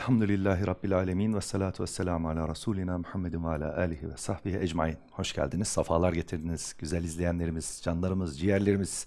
Elhamdülillahi Rabbil Alemin ve salatu ve selamu ala Resulina Muhammedin ve ala alihi ve sahbihi ecmain. Hoş geldiniz, safalar getirdiniz. Güzel izleyenlerimiz, canlarımız, ciğerlerimiz,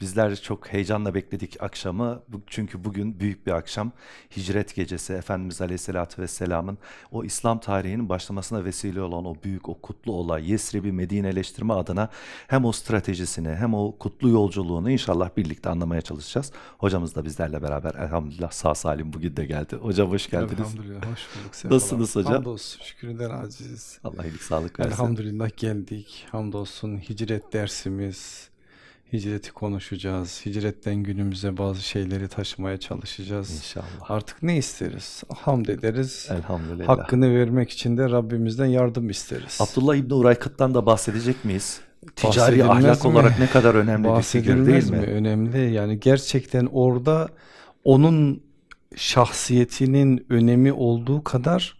Bizler çok heyecanla bekledik akşamı. Çünkü bugün büyük bir akşam. Hicret gecesi Efendimiz Aleyhisselatü Vesselam'ın o İslam tarihinin başlamasına vesile olan o büyük, o kutlu olay Yesrib'i Medineleştirme adına hem o stratejisini hem o kutlu yolculuğunu inşallah birlikte anlamaya çalışacağız. Hocamız da bizlerle beraber elhamdülillah sağ salim bugün de geldi. Hocam hoş geldiniz. Elhamdülillah hoş bulduk. Nasılsınız hocam? Hamdolsun şükürler aciziz. Allah iyilik sağlık versin. Elhamdülillah geldik. Hamdolsun hicret dersimiz Hicreti konuşacağız. Hicretten günümüze bazı şeyleri taşımaya çalışacağız. İnşallah. Artık ne isteriz? Hamd ederiz. Elhamdülillah. Hakkını vermek için de Rabbimizden yardım isteriz. Abdullah İbni Uraykıt'tan da bahsedecek miyiz? Ticari ahlak mi? olarak ne kadar önemli bir figür değil mi? mi? Önemli yani gerçekten orada onun şahsiyetinin önemi olduğu kadar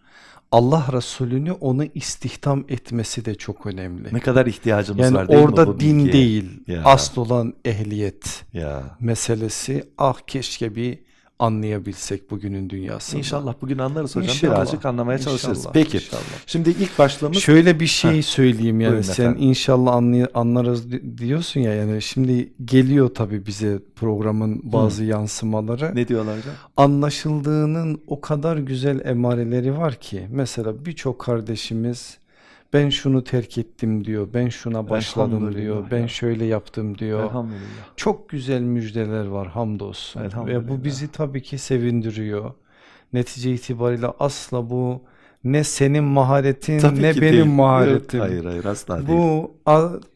Allah Resulü'nü onu istihdam etmesi de çok önemli. Ne kadar ihtiyacımız yani var değil orada mi? Orada din bilgiye? değil ya. asıl olan ehliyet ya. meselesi ah keşke bir anlayabilsek bugünün dünyasını. İnşallah bugün anlarız hocam. İnşallah. Birazcık anlamaya inşallah. çalışırız. İnşallah. Peki. İnşallah. Şimdi ilk başlığımız şöyle bir şey Heh. söyleyeyim yani Buyurun sen efendim. inşallah anlay- anlarız diyorsun ya yani şimdi geliyor tabii bize programın bazı Hı. yansımaları. Ne diyorlar hocam? Anlaşıldığının o kadar güzel emareleri var ki mesela birçok kardeşimiz ben şunu terk ettim diyor, ben şuna başladım diyor, ben ya. şöyle yaptım diyor. Çok güzel müjdeler var hamdolsun ve bu bizi tabii ki sevindiriyor. Netice itibariyle asla bu ne senin maharetin Tabii ne benim değil. maharetim. Yok, hayır hayır asla bu, değil. Bu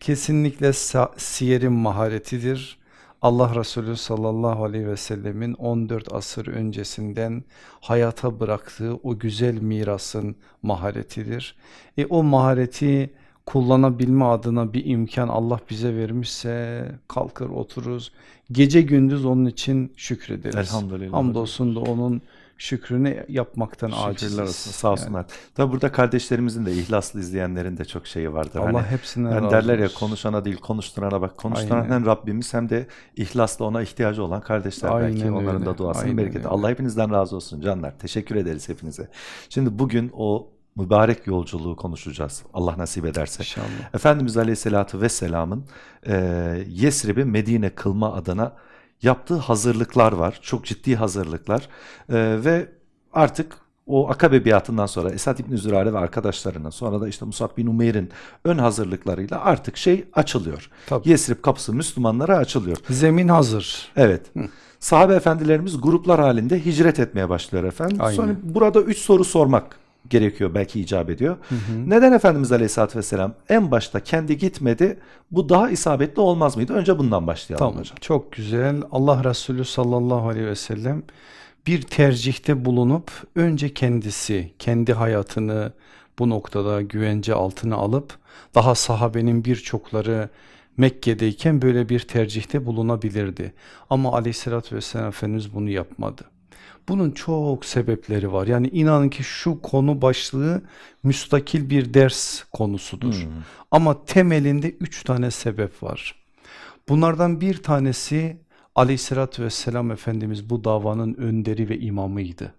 kesinlikle siyerin maharetidir. Allah Resulü sallallahu aleyhi ve sellemin 14 asır öncesinden hayata bıraktığı o güzel mirasın maharetidir. E o mahareti kullanabilme adına bir imkan Allah bize vermişse kalkır otururuz. Gece gündüz onun için şükrederiz. Elhamdülillah. Hamdolsun da onun şükrünü yapmaktan acizler olsun. Sağ olsunlar. Yani. Tabi burada kardeşlerimizin de ihlaslı izleyenlerin de çok şeyi vardır. Allah hani, hepsine hani derler ya konuşana değil konuşturana bak. Konuşturan hem Rabbimiz hem de ihlasla ona ihtiyacı olan kardeşler Aynen belki öyle. onların da duasını Aynen bereketi. Allah hepinizden razı olsun canlar. Teşekkür ederiz hepinize. Şimdi bugün o mübarek yolculuğu konuşacağız. Allah nasip ederse. İnşallah. Efendimiz Aleyhisselatü Vesselam'ın e, Yesrib'i Medine kılma adına yaptığı hazırlıklar var. Çok ciddi hazırlıklar e, ve artık o Akabe biatından sonra Esad İbni Zürare ve arkadaşlarının sonra da işte Musab bin Umeyr'in ön hazırlıklarıyla artık şey açılıyor. Tabii. Yesrib kapısı Müslümanlara açılıyor. Zemin hazır. Evet. Hı. Sahabe efendilerimiz gruplar halinde hicret etmeye başlıyor efendim. Aynen. Sonra burada üç soru sormak gerekiyor belki icap ediyor. Hı hı. Neden Efendimiz Aleyhisselatü Vesselam en başta kendi gitmedi bu daha isabetli olmaz mıydı? Önce bundan başlayalım tamam, hocam. Çok güzel Allah Resulü sallallahu aleyhi ve sellem bir tercihte bulunup önce kendisi kendi hayatını bu noktada güvence altına alıp daha sahabenin birçokları Mekke'deyken böyle bir tercihte bulunabilirdi. Ama aleyhissalatü vesselam Efendimiz bunu yapmadı. Bunun çok sebepleri var. Yani inanın ki şu konu başlığı müstakil bir ders konusudur. Hmm. Ama temelinde üç tane sebep var. Bunlardan bir tanesi aleyhissalatü vesselam Efendimiz bu davanın önderi ve imamıydı.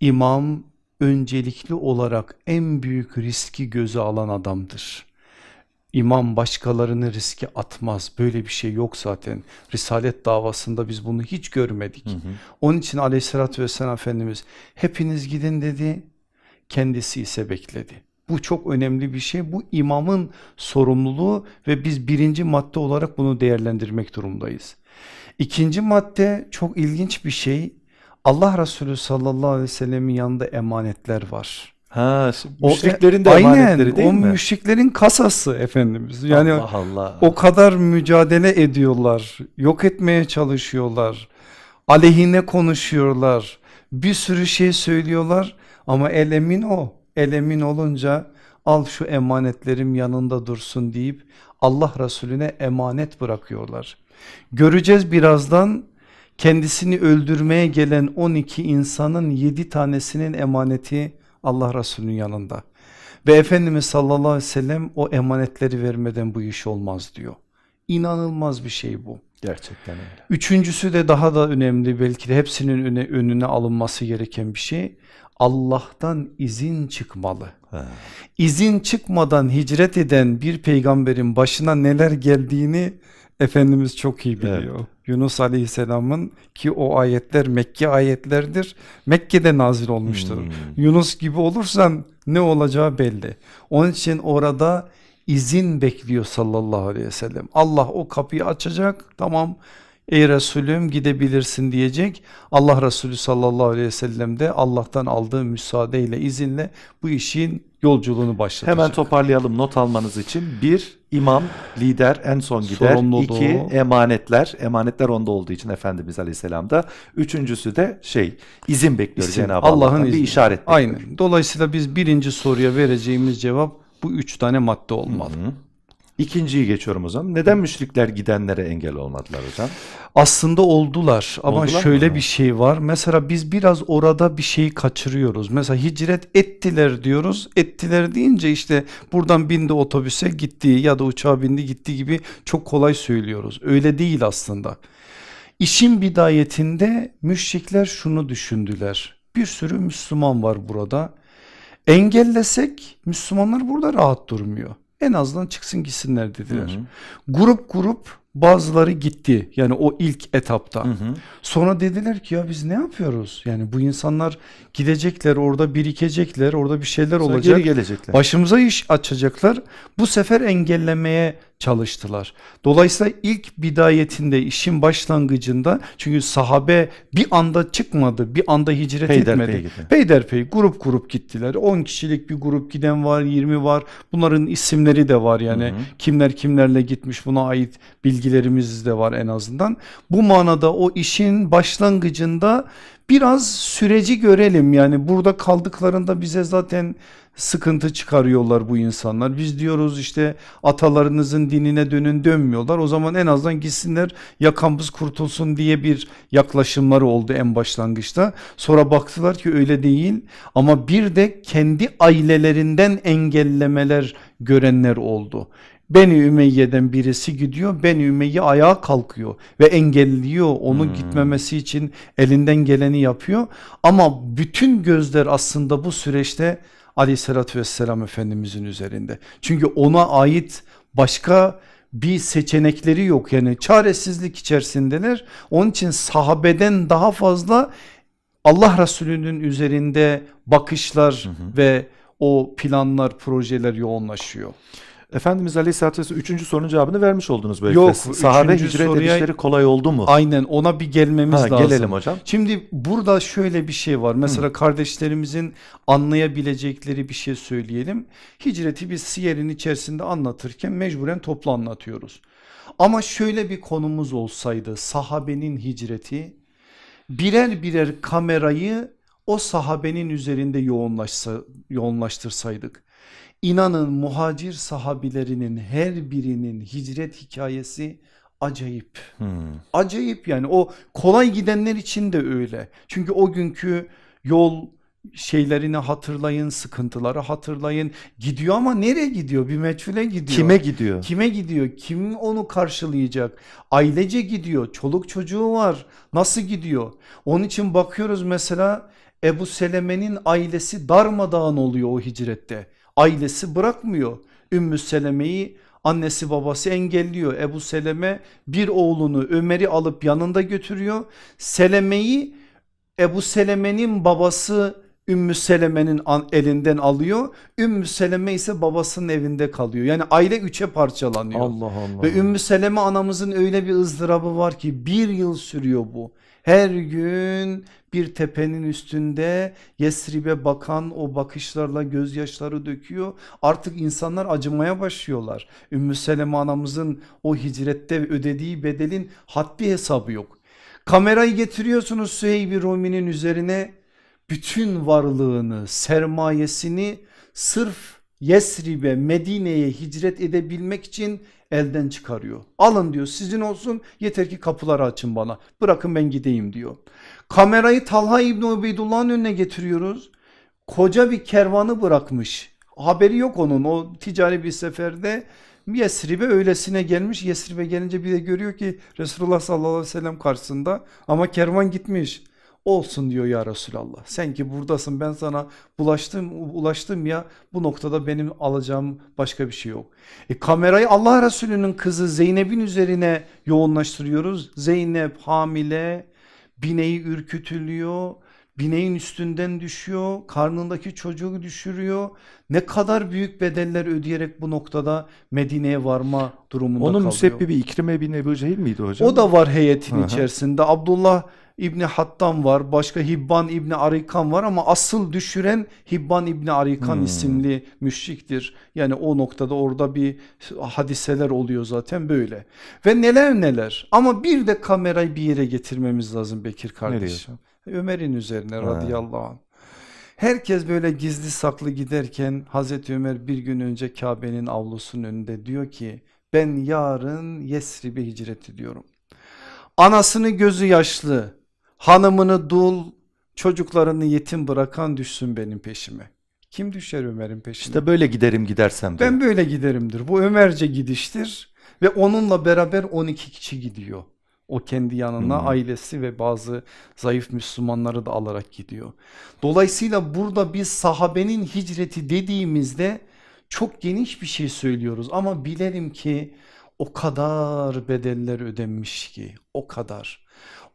İmam öncelikli olarak en büyük riski göze alan adamdır. İmam başkalarını riske atmaz. Böyle bir şey yok zaten. Risalet davasında biz bunu hiç görmedik. Hı hı. Onun için aleyhissalatü vesselam Efendimiz hepiniz gidin dedi. Kendisi ise bekledi. Bu çok önemli bir şey. Bu imamın sorumluluğu ve biz birinci madde olarak bunu değerlendirmek durumdayız. İkinci madde çok ilginç bir şey. Allah Resulü sallallahu aleyhi ve sellemin yanında emanetler var. Ha, o, müşriklerin de aynen, emanetleri değil o mi? O müşriklerin kasası Efendimiz. Yani Allah Allah. o kadar mücadele ediyorlar, yok etmeye çalışıyorlar, aleyhine konuşuyorlar, bir sürü şey söylüyorlar ama elemin o. Elemin olunca al şu emanetlerim yanında dursun deyip Allah Resulüne emanet bırakıyorlar. Göreceğiz birazdan kendisini öldürmeye gelen 12 insanın 7 tanesinin emaneti Allah Resulü'nün yanında. Ve Efendimiz sallallahu aleyhi ve sellem o emanetleri vermeden bu iş olmaz diyor. İnanılmaz bir şey bu. Gerçekten öyle. Üçüncüsü de daha da önemli belki de hepsinin öne, önüne alınması gereken bir şey. Allah'tan izin çıkmalı. He. İzin çıkmadan hicret eden bir peygamberin başına neler geldiğini Efendimiz çok iyi biliyor. Evet. Yunus Aleyhisselam'ın ki o ayetler Mekke ayetlerdir. Mekke'de nazil olmuştur. Hmm. Yunus gibi olursan ne olacağı belli. Onun için orada izin bekliyor sallallahu aleyhi ve sellem. Allah o kapıyı açacak tamam ey Resulüm gidebilirsin diyecek. Allah Resulü sallallahu aleyhi ve sellem de Allah'tan aldığı müsaadeyle izinle bu işin yolculuğunu başlatacak. Hemen toparlayalım not almanız için. Bir imam, lider en son gider. Sorumlu İki emanetler, emanetler onda olduğu için Efendimiz Aleyhisselam'da. Üçüncüsü de şey izin bekliyor Cenab-ı Allah'ın Allah bir işaret bekliyor. Aynen. Dolayısıyla biz birinci soruya vereceğimiz cevap bu üç tane madde olmalı. Hı -hı. İkinciyi geçiyorum hocam. Neden müşrikler gidenlere engel olmadılar hocam? Aslında oldular ama oldular şöyle mı? bir şey var. Mesela biz biraz orada bir şeyi kaçırıyoruz. Mesela hicret ettiler diyoruz. Ettiler deyince işte buradan bindi otobüse gitti ya da uçağa bindi gitti gibi çok kolay söylüyoruz. Öyle değil aslında. İşin bidayetinde müşrikler şunu düşündüler. Bir sürü Müslüman var burada. Engellesek Müslümanlar burada rahat durmuyor en azından çıksın gitsinler dediler. Hı hı. Grup grup bazıları gitti yani o ilk etapta. Hı hı. Sonra dediler ki ya biz ne yapıyoruz? Yani bu insanlar gidecekler orada birikecekler orada bir şeyler Sonra olacak. Geri gelecekler. Başımıza iş açacaklar. Bu sefer engellemeye çalıştılar. Dolayısıyla ilk bidayetinde işin başlangıcında çünkü sahabe bir anda çıkmadı bir anda hicret Peyder etmedi. Pey Peyderpey grup grup gittiler 10 kişilik bir grup giden var 20 var bunların isimleri de var yani hı hı. kimler kimlerle gitmiş buna ait bilgilerimiz de var en azından. Bu manada o işin başlangıcında biraz süreci görelim yani burada kaldıklarında bize zaten sıkıntı çıkarıyorlar bu insanlar. Biz diyoruz işte atalarınızın dinine dönün dönmüyorlar o zaman en azından gitsinler yakamız kurtulsun diye bir yaklaşımları oldu en başlangıçta. Sonra baktılar ki öyle değil ama bir de kendi ailelerinden engellemeler görenler oldu. Beni Ümeyye'den birisi gidiyor Beni Ümeyye ayağa kalkıyor ve engelliyor onun hmm. gitmemesi için elinden geleni yapıyor ama bütün gözler aslında bu süreçte aleyhissalatü vesselam Efendimizin üzerinde. Çünkü ona ait başka bir seçenekleri yok yani çaresizlik içerisindeler. Onun için sahabeden daha fazla Allah Resulü'nün üzerinde bakışlar hı hı. ve o planlar projeler yoğunlaşıyor. Efendimiz Aleyhisselatü Vesselam üçüncü sorunun cevabını vermiş oldunuz böyle. Yok. Sahabe hicret soruya... edişleri kolay oldu mu? Aynen ona bir gelmemiz ha, lazım. Gelelim hocam. Şimdi burada şöyle bir şey var. Mesela Hı. kardeşlerimizin anlayabilecekleri bir şey söyleyelim. Hicreti biz siyerin içerisinde anlatırken mecburen toplu anlatıyoruz. Ama şöyle bir konumuz olsaydı sahabenin hicreti birer birer kamerayı o sahabenin üzerinde yoğunlaşsa, yoğunlaştırsaydık İnanın muhacir sahabilerinin her birinin hicret hikayesi acayip. Hmm. Acayip yani o kolay gidenler için de öyle. Çünkü o günkü yol şeylerini hatırlayın, sıkıntıları hatırlayın. Gidiyor ama nereye gidiyor? Bir meçhule gidiyor. Kime gidiyor? Kime gidiyor? Kim onu karşılayacak? Ailece gidiyor. Çoluk çocuğu var. Nasıl gidiyor? Onun için bakıyoruz mesela Ebu Seleme'nin ailesi darmadağın oluyor o hicrette ailesi bırakmıyor. Ümmü Seleme'yi annesi babası engelliyor. Ebu Seleme bir oğlunu Ömer'i alıp yanında götürüyor. Seleme'yi Ebu Seleme'nin babası Ümmü Seleme'nin elinden alıyor. Ümmü Seleme ise babasının evinde kalıyor. Yani aile üçe parçalanıyor. Allah Allah. Ve Ümmü Seleme anamızın öyle bir ızdırabı var ki bir yıl sürüyor bu. Her gün bir tepenin üstünde Yesrib'e bakan o bakışlarla gözyaşları döküyor. Artık insanlar acımaya başlıyorlar. Ümmü Seleme anamızın o hicrette ödediği bedelin haddi hesabı yok. Kamerayı getiriyorsunuz Süheybi Rumi'nin üzerine bütün varlığını sermayesini sırf Yesrib'e Medine'ye hicret edebilmek için elden çıkarıyor. Alın diyor sizin olsun yeter ki kapıları açın bana bırakın ben gideyim diyor. Kamerayı Talha İbni Ubeydullah'ın önüne getiriyoruz. Koca bir kervanı bırakmış haberi yok onun o ticari bir seferde Yesrib'e öylesine gelmiş Yesrib'e gelince bir de görüyor ki Resulullah sallallahu aleyhi ve sellem karşısında ama kervan gitmiş olsun diyor ya Resulallah. Sen ki buradasın ben sana bulaştım, ulaştım ya bu noktada benim alacağım başka bir şey yok. E, kamerayı Allah Resulü'nün kızı Zeynep'in üzerine yoğunlaştırıyoruz. Zeynep hamile bineği ürkütülüyor bineğin üstünden düşüyor, karnındaki çocuğu düşürüyor. Ne kadar büyük bedeller ödeyerek bu noktada Medine'ye varma durumunda Onun kalıyor. Onun müsebbibi İkrime bin Ebu Cehil miydi hocam? O da var heyetin Aha. içerisinde. Abdullah İbni Hattam var başka Hibban İbni Arikan var ama asıl düşüren Hibban İbni Arikan hmm. isimli müşriktir. Yani o noktada orada bir hadiseler oluyor zaten böyle ve neler neler ama bir de kamerayı bir yere getirmemiz lazım Bekir kardeşim. Ömer'in üzerine ha. radıyallahu anh. Herkes böyle gizli saklı giderken Hazreti Ömer bir gün önce Kabe'nin avlusunun önünde diyor ki ben yarın Yesrib'e hicret ediyorum. Anasını gözü yaşlı hanımını dul, çocuklarını yetim bırakan düşsün benim peşime. Kim düşer Ömer'in peşine? İşte böyle giderim gidersem. Diyor. Ben böyle giderimdir. Bu Ömerce gidiştir ve onunla beraber 12 kişi gidiyor. O kendi yanına hmm. ailesi ve bazı zayıf Müslümanları da alarak gidiyor. Dolayısıyla burada biz sahabenin hicreti dediğimizde çok geniş bir şey söylüyoruz ama bilelim ki o kadar bedeller ödenmiş ki o kadar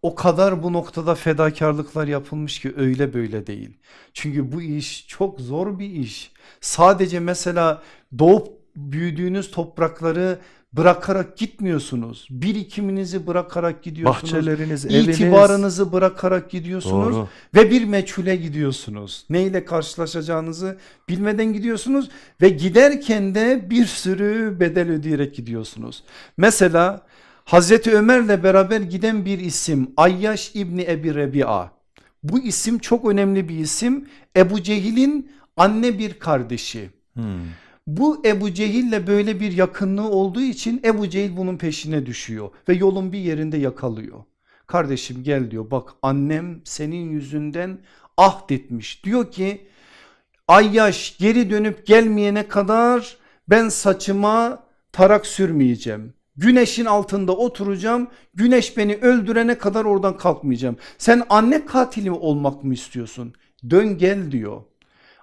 o kadar bu noktada fedakarlıklar yapılmış ki öyle böyle değil. Çünkü bu iş çok zor bir iş. Sadece mesela doğup büyüdüğünüz toprakları bırakarak gitmiyorsunuz. Birikiminizi bırakarak gidiyorsunuz. Bahçeleriniz, eviniz. itibarınızı bırakarak gidiyorsunuz Doğru. ve bir meçhule gidiyorsunuz. Neyle karşılaşacağınızı bilmeden gidiyorsunuz ve giderken de bir sürü bedel ödeyerek gidiyorsunuz. Mesela Hazreti Ömer'le beraber giden bir isim Ayyaş İbni Ebi Rebi'a. Bu isim çok önemli bir isim. Ebu Cehil'in anne bir kardeşi. Hmm. Bu Ebu Cehil'le böyle bir yakınlığı olduğu için Ebu Cehil bunun peşine düşüyor ve yolun bir yerinde yakalıyor. Kardeşim gel diyor bak annem senin yüzünden ahdetmiş. Diyor ki Ayyaş geri dönüp gelmeyene kadar ben saçıma tarak sürmeyeceğim. Güneşin altında oturacağım. Güneş beni öldürene kadar oradan kalkmayacağım. Sen anne katili olmak mı istiyorsun? Dön gel diyor.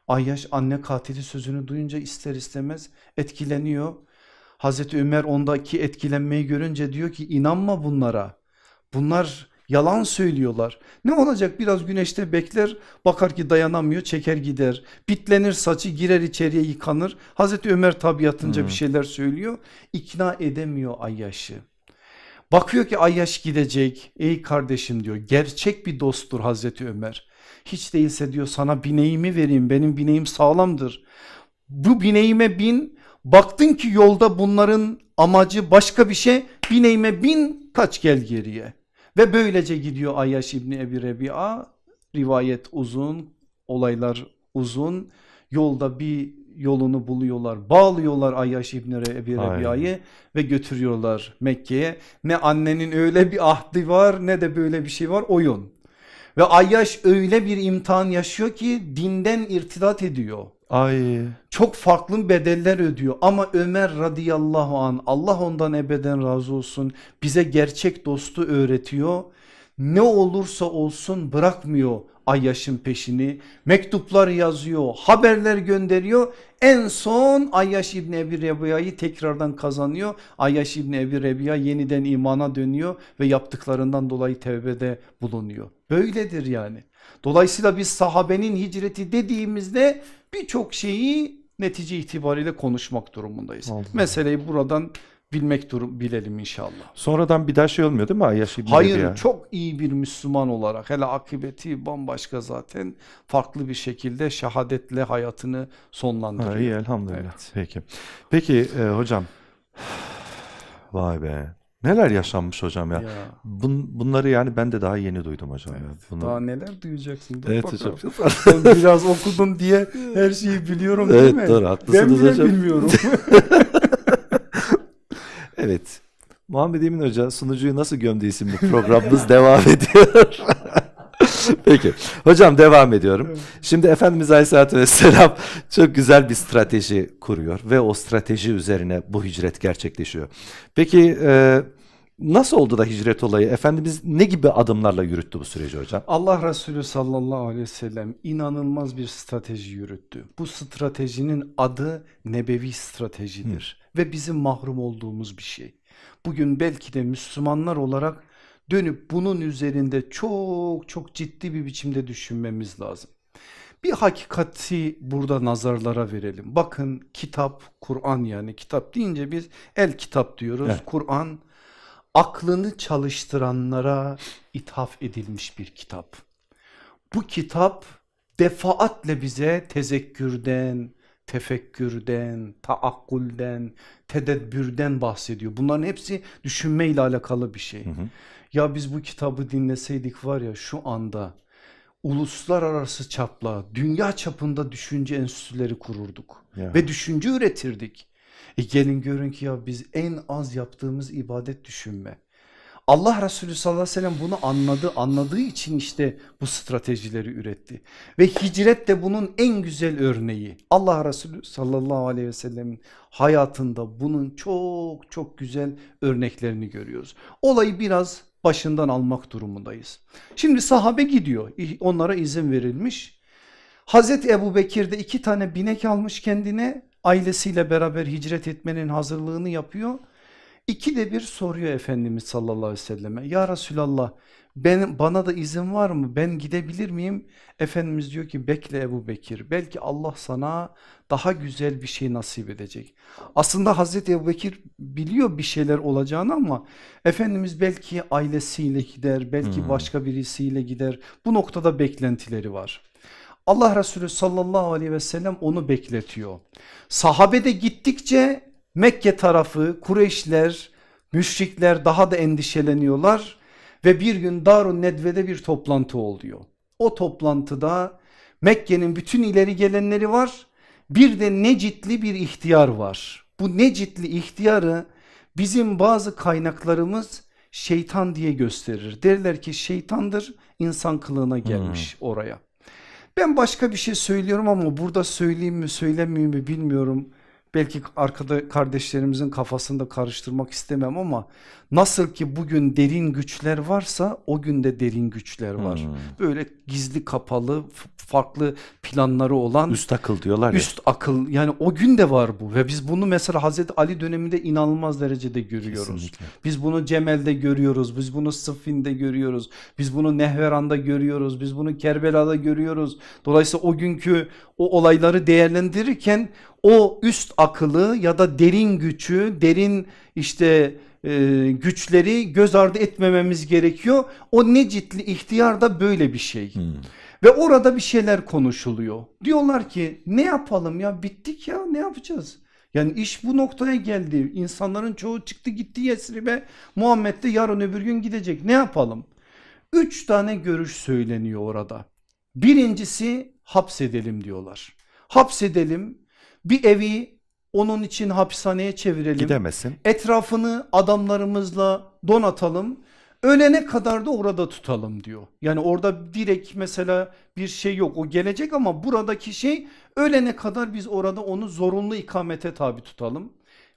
Ayyaş anne katili sözünü duyunca ister istemez etkileniyor. Hazreti Ömer ondaki etkilenmeyi görünce diyor ki inanma bunlara. Bunlar Yalan söylüyorlar. Ne olacak biraz güneşte bekler bakar ki dayanamıyor çeker gider. Bitlenir saçı girer içeriye yıkanır. Hazreti Ömer tabiatınca hmm. bir şeyler söylüyor. İkna edemiyor Ayyaş'ı. Bakıyor ki Ayyaş gidecek ey kardeşim diyor gerçek bir dosttur Hazreti Ömer. Hiç değilse diyor sana bineğimi vereyim benim bineğim sağlamdır. Bu bineğime bin baktın ki yolda bunların amacı başka bir şey bineğime bin kaç gel geriye. Ve böylece gidiyor Ayyaş İbni Ebi Rebi'a rivayet uzun olaylar uzun yolda bir yolunu buluyorlar bağlıyorlar Ayyaş İbni Ebi Rebi'a'yı ve götürüyorlar Mekke'ye ne annenin öyle bir ahdi var ne de böyle bir şey var oyun ve Ayyaş öyle bir imtihan yaşıyor ki dinden irtidat ediyor Ay. Çok farklı bedeller ödüyor ama Ömer radıyallahu an Allah ondan ebeden razı olsun bize gerçek dostu öğretiyor. Ne olursa olsun bırakmıyor Ayyaş'ın peşini mektuplar yazıyor haberler gönderiyor en son Ayyaş İbni Ebi Rebiya'yı tekrardan kazanıyor. Ayyaş İbni Ebi Rebiya yeniden imana dönüyor ve yaptıklarından dolayı tevbede bulunuyor. Böyledir yani. Dolayısıyla biz sahabenin hicreti dediğimizde birçok şeyi netice itibariyle konuşmak durumundayız. Allah. Meseleyi buradan bilmek durum bilelim inşallah. Sonradan bir daha şey olmuyor değil mi Ayyaş İbni Hayır yani. çok iyi bir Müslüman olarak hele akıbeti bambaşka zaten farklı bir şekilde şehadetle hayatını sonlandırıyor. Ha, iyi elhamdülillah evet. peki. Peki e, hocam vay be Neler yaşanmış hocam ya. ya. Bun, bunları yani ben de daha yeni duydum hocam. Evet, ya. Bunu... Daha neler duyacaksın. Dur evet bakalım. hocam. Ben biraz okudum diye her şeyi biliyorum değil evet, mi? Evet doğru haklısınız ben bile hocam. bilmiyorum. evet. Muhammed Emin Hoca sunucuyu nasıl gömdü isimli programımız devam ediyor. Peki. Hocam devam ediyorum. Evet. Şimdi Efendimiz Aleyhisselatü Vesselam çok güzel bir strateji kuruyor ve o strateji üzerine bu hicret gerçekleşiyor. Peki e, nasıl oldu da hicret olayı? Efendimiz ne gibi adımlarla yürüttü bu süreci hocam? Allah Resulü sallallahu aleyhi ve sellem inanılmaz bir strateji yürüttü. Bu stratejinin adı nebevi stratejidir Hı. ve bizim mahrum olduğumuz bir şey. Bugün belki de Müslümanlar olarak dönüp bunun üzerinde çok çok ciddi bir biçimde düşünmemiz lazım. Bir hakikati burada nazarlara verelim. Bakın kitap, Kur'an yani kitap deyince biz el kitap diyoruz. Evet. Kur'an aklını çalıştıranlara ithaf edilmiş bir kitap. Bu kitap defaatle bize tezekkürden, tefekkürden, taakkulden, tedebbürden bahsediyor. Bunların hepsi düşünme ile alakalı bir şey. Hı hı. Ya biz bu kitabı dinleseydik var ya şu anda uluslararası çapla dünya çapında düşünce enstitüleri kururduk ya. ve düşünce üretirdik. E gelin görün ki ya biz en az yaptığımız ibadet düşünme. Allah Resulü sallallahu aleyhi ve sellem bunu anladı anladığı için işte bu stratejileri üretti ve hicret de bunun en güzel örneği Allah Resulü sallallahu aleyhi ve sellemin hayatında bunun çok çok güzel örneklerini görüyoruz olayı biraz başından almak durumundayız. Şimdi sahabe gidiyor onlara izin verilmiş. Hazreti Ebu Bekir de iki tane binek almış kendine ailesiyle beraber hicret etmenin hazırlığını yapıyor. İki de bir soruyor Efendimiz sallallahu aleyhi ve selleme ya Resulallah ben, bana da izin var mı? Ben gidebilir miyim? Efendimiz diyor ki bekle Ebu Bekir. Belki Allah sana daha güzel bir şey nasip edecek. Aslında Hazreti Ebu Bekir biliyor bir şeyler olacağını ama Efendimiz belki ailesiyle gider, belki hmm. başka birisiyle gider. Bu noktada beklentileri var. Allah Resulü sallallahu aleyhi ve sellem onu bekletiyor. Sahabede gittikçe Mekke tarafı, Kureyşler, müşrikler daha da endişeleniyorlar ve bir gün Darun Nedve'de bir toplantı oluyor. O toplantıda Mekke'nin bütün ileri gelenleri var. Bir de Necitli bir ihtiyar var. Bu Necitli ihtiyarı bizim bazı kaynaklarımız şeytan diye gösterir. Derler ki şeytandır insan kılığına gelmiş hmm. oraya. Ben başka bir şey söylüyorum ama burada söyleyeyim mi söylemeyeyim mi bilmiyorum. Belki arkada kardeşlerimizin kafasını da karıştırmak istemem ama Nasıl ki bugün derin güçler varsa o günde derin güçler var. Hmm. Böyle gizli kapalı farklı planları olan üst akıl diyorlar ya. Üst akıl yani o gün de var bu ve biz bunu mesela Hazreti Ali döneminde inanılmaz derecede görüyoruz. Kesinlikle. Biz bunu Cemel'de görüyoruz. Biz bunu Sıffin'de görüyoruz. Biz bunu Nehveran'da görüyoruz. Biz bunu Kerbela'da görüyoruz. Dolayısıyla o günkü o olayları değerlendirirken o üst akılı ya da derin gücü, derin işte e, güçleri göz ardı etmememiz gerekiyor. O necitli ihtiyar da böyle bir şey. Hmm. Ve orada bir şeyler konuşuluyor. Diyorlar ki ne yapalım ya bittik ya ne yapacağız? Yani iş bu noktaya geldi. İnsanların çoğu çıktı gitti Yesrib'e. Muhammed de yarın öbür gün gidecek. Ne yapalım? Üç tane görüş söyleniyor orada. Birincisi hapsedelim diyorlar. Hapsedelim bir evi onun için hapishaneye çevirelim. Gidemesin. Etrafını adamlarımızla donatalım. Ölene kadar da orada tutalım diyor. Yani orada direkt mesela bir şey yok o gelecek ama buradaki şey ölene kadar biz orada onu zorunlu ikamete tabi tutalım.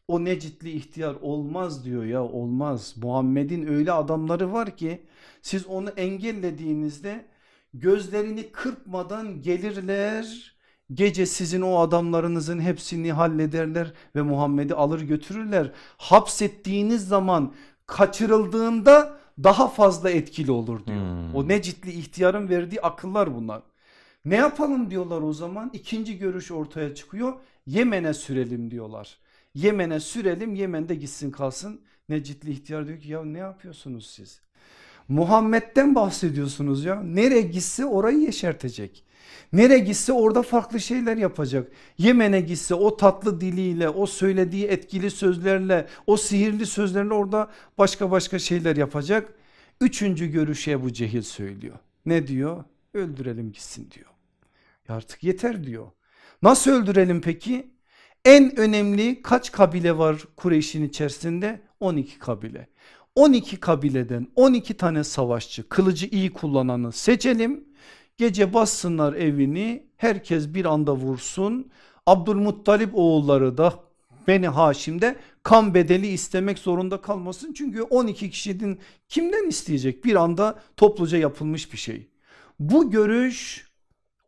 O necitli ihtiyar olmaz diyor ya olmaz. Muhammed'in öyle adamları var ki siz onu engellediğinizde gözlerini kırpmadan gelirler Gece sizin o adamlarınızın hepsini hallederler ve Muhammed'i alır götürürler. Hapsettiğiniz zaman kaçırıldığında daha fazla etkili olur diyor. Hmm. O Necitli ihtiyarın verdiği akıllar bunlar. Ne yapalım diyorlar o zaman ikinci görüş ortaya çıkıyor Yemen'e sürelim diyorlar. Yemen'e sürelim Yemen'de gitsin kalsın Necitli ihtiyar diyor ki ya ne yapıyorsunuz siz? Muhammed'den bahsediyorsunuz ya nereye gitse orayı yeşertecek. Nere gitse orada farklı şeyler yapacak. Yemen'e gitse o tatlı diliyle, o söylediği etkili sözlerle, o sihirli sözlerle orada başka başka şeyler yapacak. Üçüncü görüşe bu Cehil söylüyor. Ne diyor? Öldürelim gitsin diyor. Ya artık yeter diyor. Nasıl öldürelim peki? En önemli kaç kabile var Kureyş'in içerisinde? 12 kabile. 12 kabileden 12 tane savaşçı kılıcı iyi kullananı seçelim Gece bassınlar evini herkes bir anda vursun. Abdülmuttalip oğulları da Beni Haşim'de kan bedeli istemek zorunda kalmasın. Çünkü 12 kişinin kimden isteyecek bir anda topluca yapılmış bir şey. Bu görüş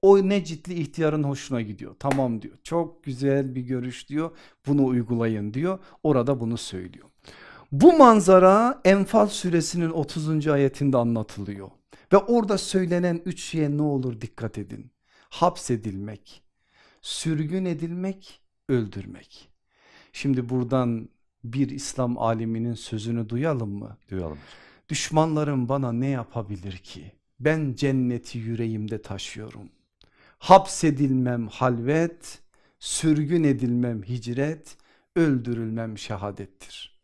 o Necitli ihtiyarın hoşuna gidiyor. Tamam diyor çok güzel bir görüş diyor bunu uygulayın diyor orada bunu söylüyor. Bu manzara Enfal suresinin 30. ayetinde anlatılıyor. Ve orada söylenen üç şeye ne olur dikkat edin. Hapsedilmek, sürgün edilmek, öldürmek. Şimdi buradan bir İslam aliminin sözünü duyalım mı? Duyalım. Düşmanlarım bana ne yapabilir ki? Ben cenneti yüreğimde taşıyorum. Hapsedilmem halvet, sürgün edilmem hicret, öldürülmem şehadettir.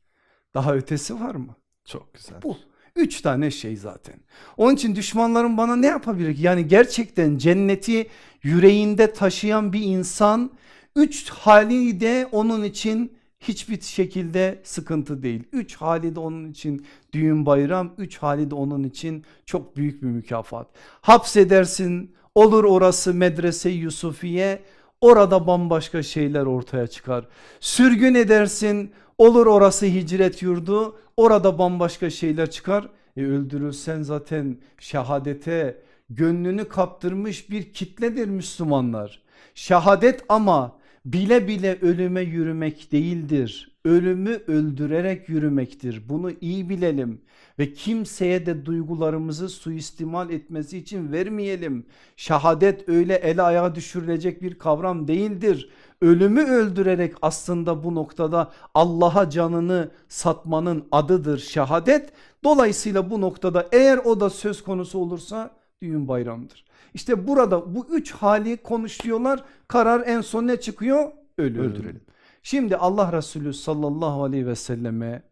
Daha ötesi var mı? Çok güzel. Bu Üç tane şey zaten. Onun için düşmanlarım bana ne yapabilir ki? Yani gerçekten cenneti yüreğinde taşıyan bir insan üç hali de onun için hiçbir şekilde sıkıntı değil. Üç hali de onun için düğün bayram, üç hali de onun için çok büyük bir mükafat. Hapsedersin olur orası medrese Yusufiye orada bambaşka şeyler ortaya çıkar. Sürgün edersin olur orası hicret yurdu Orada bambaşka şeyler çıkar. E öldürülsen zaten şehadete gönlünü kaptırmış bir kitledir Müslümanlar. Şehadet ama bile bile ölüme yürümek değildir. Ölümü öldürerek yürümektir. Bunu iyi bilelim ve kimseye de duygularımızı suistimal etmesi için vermeyelim. Şehadet öyle ele ayağa düşürülecek bir kavram değildir ölümü öldürerek aslında bu noktada Allah'a canını satmanın adıdır şehadet. Dolayısıyla bu noktada eğer o da söz konusu olursa düğün bayramıdır. İşte burada bu üç hali konuşuyorlar karar en son ne çıkıyor? Ölü öldürelim. Şimdi Allah Resulü sallallahu aleyhi ve selleme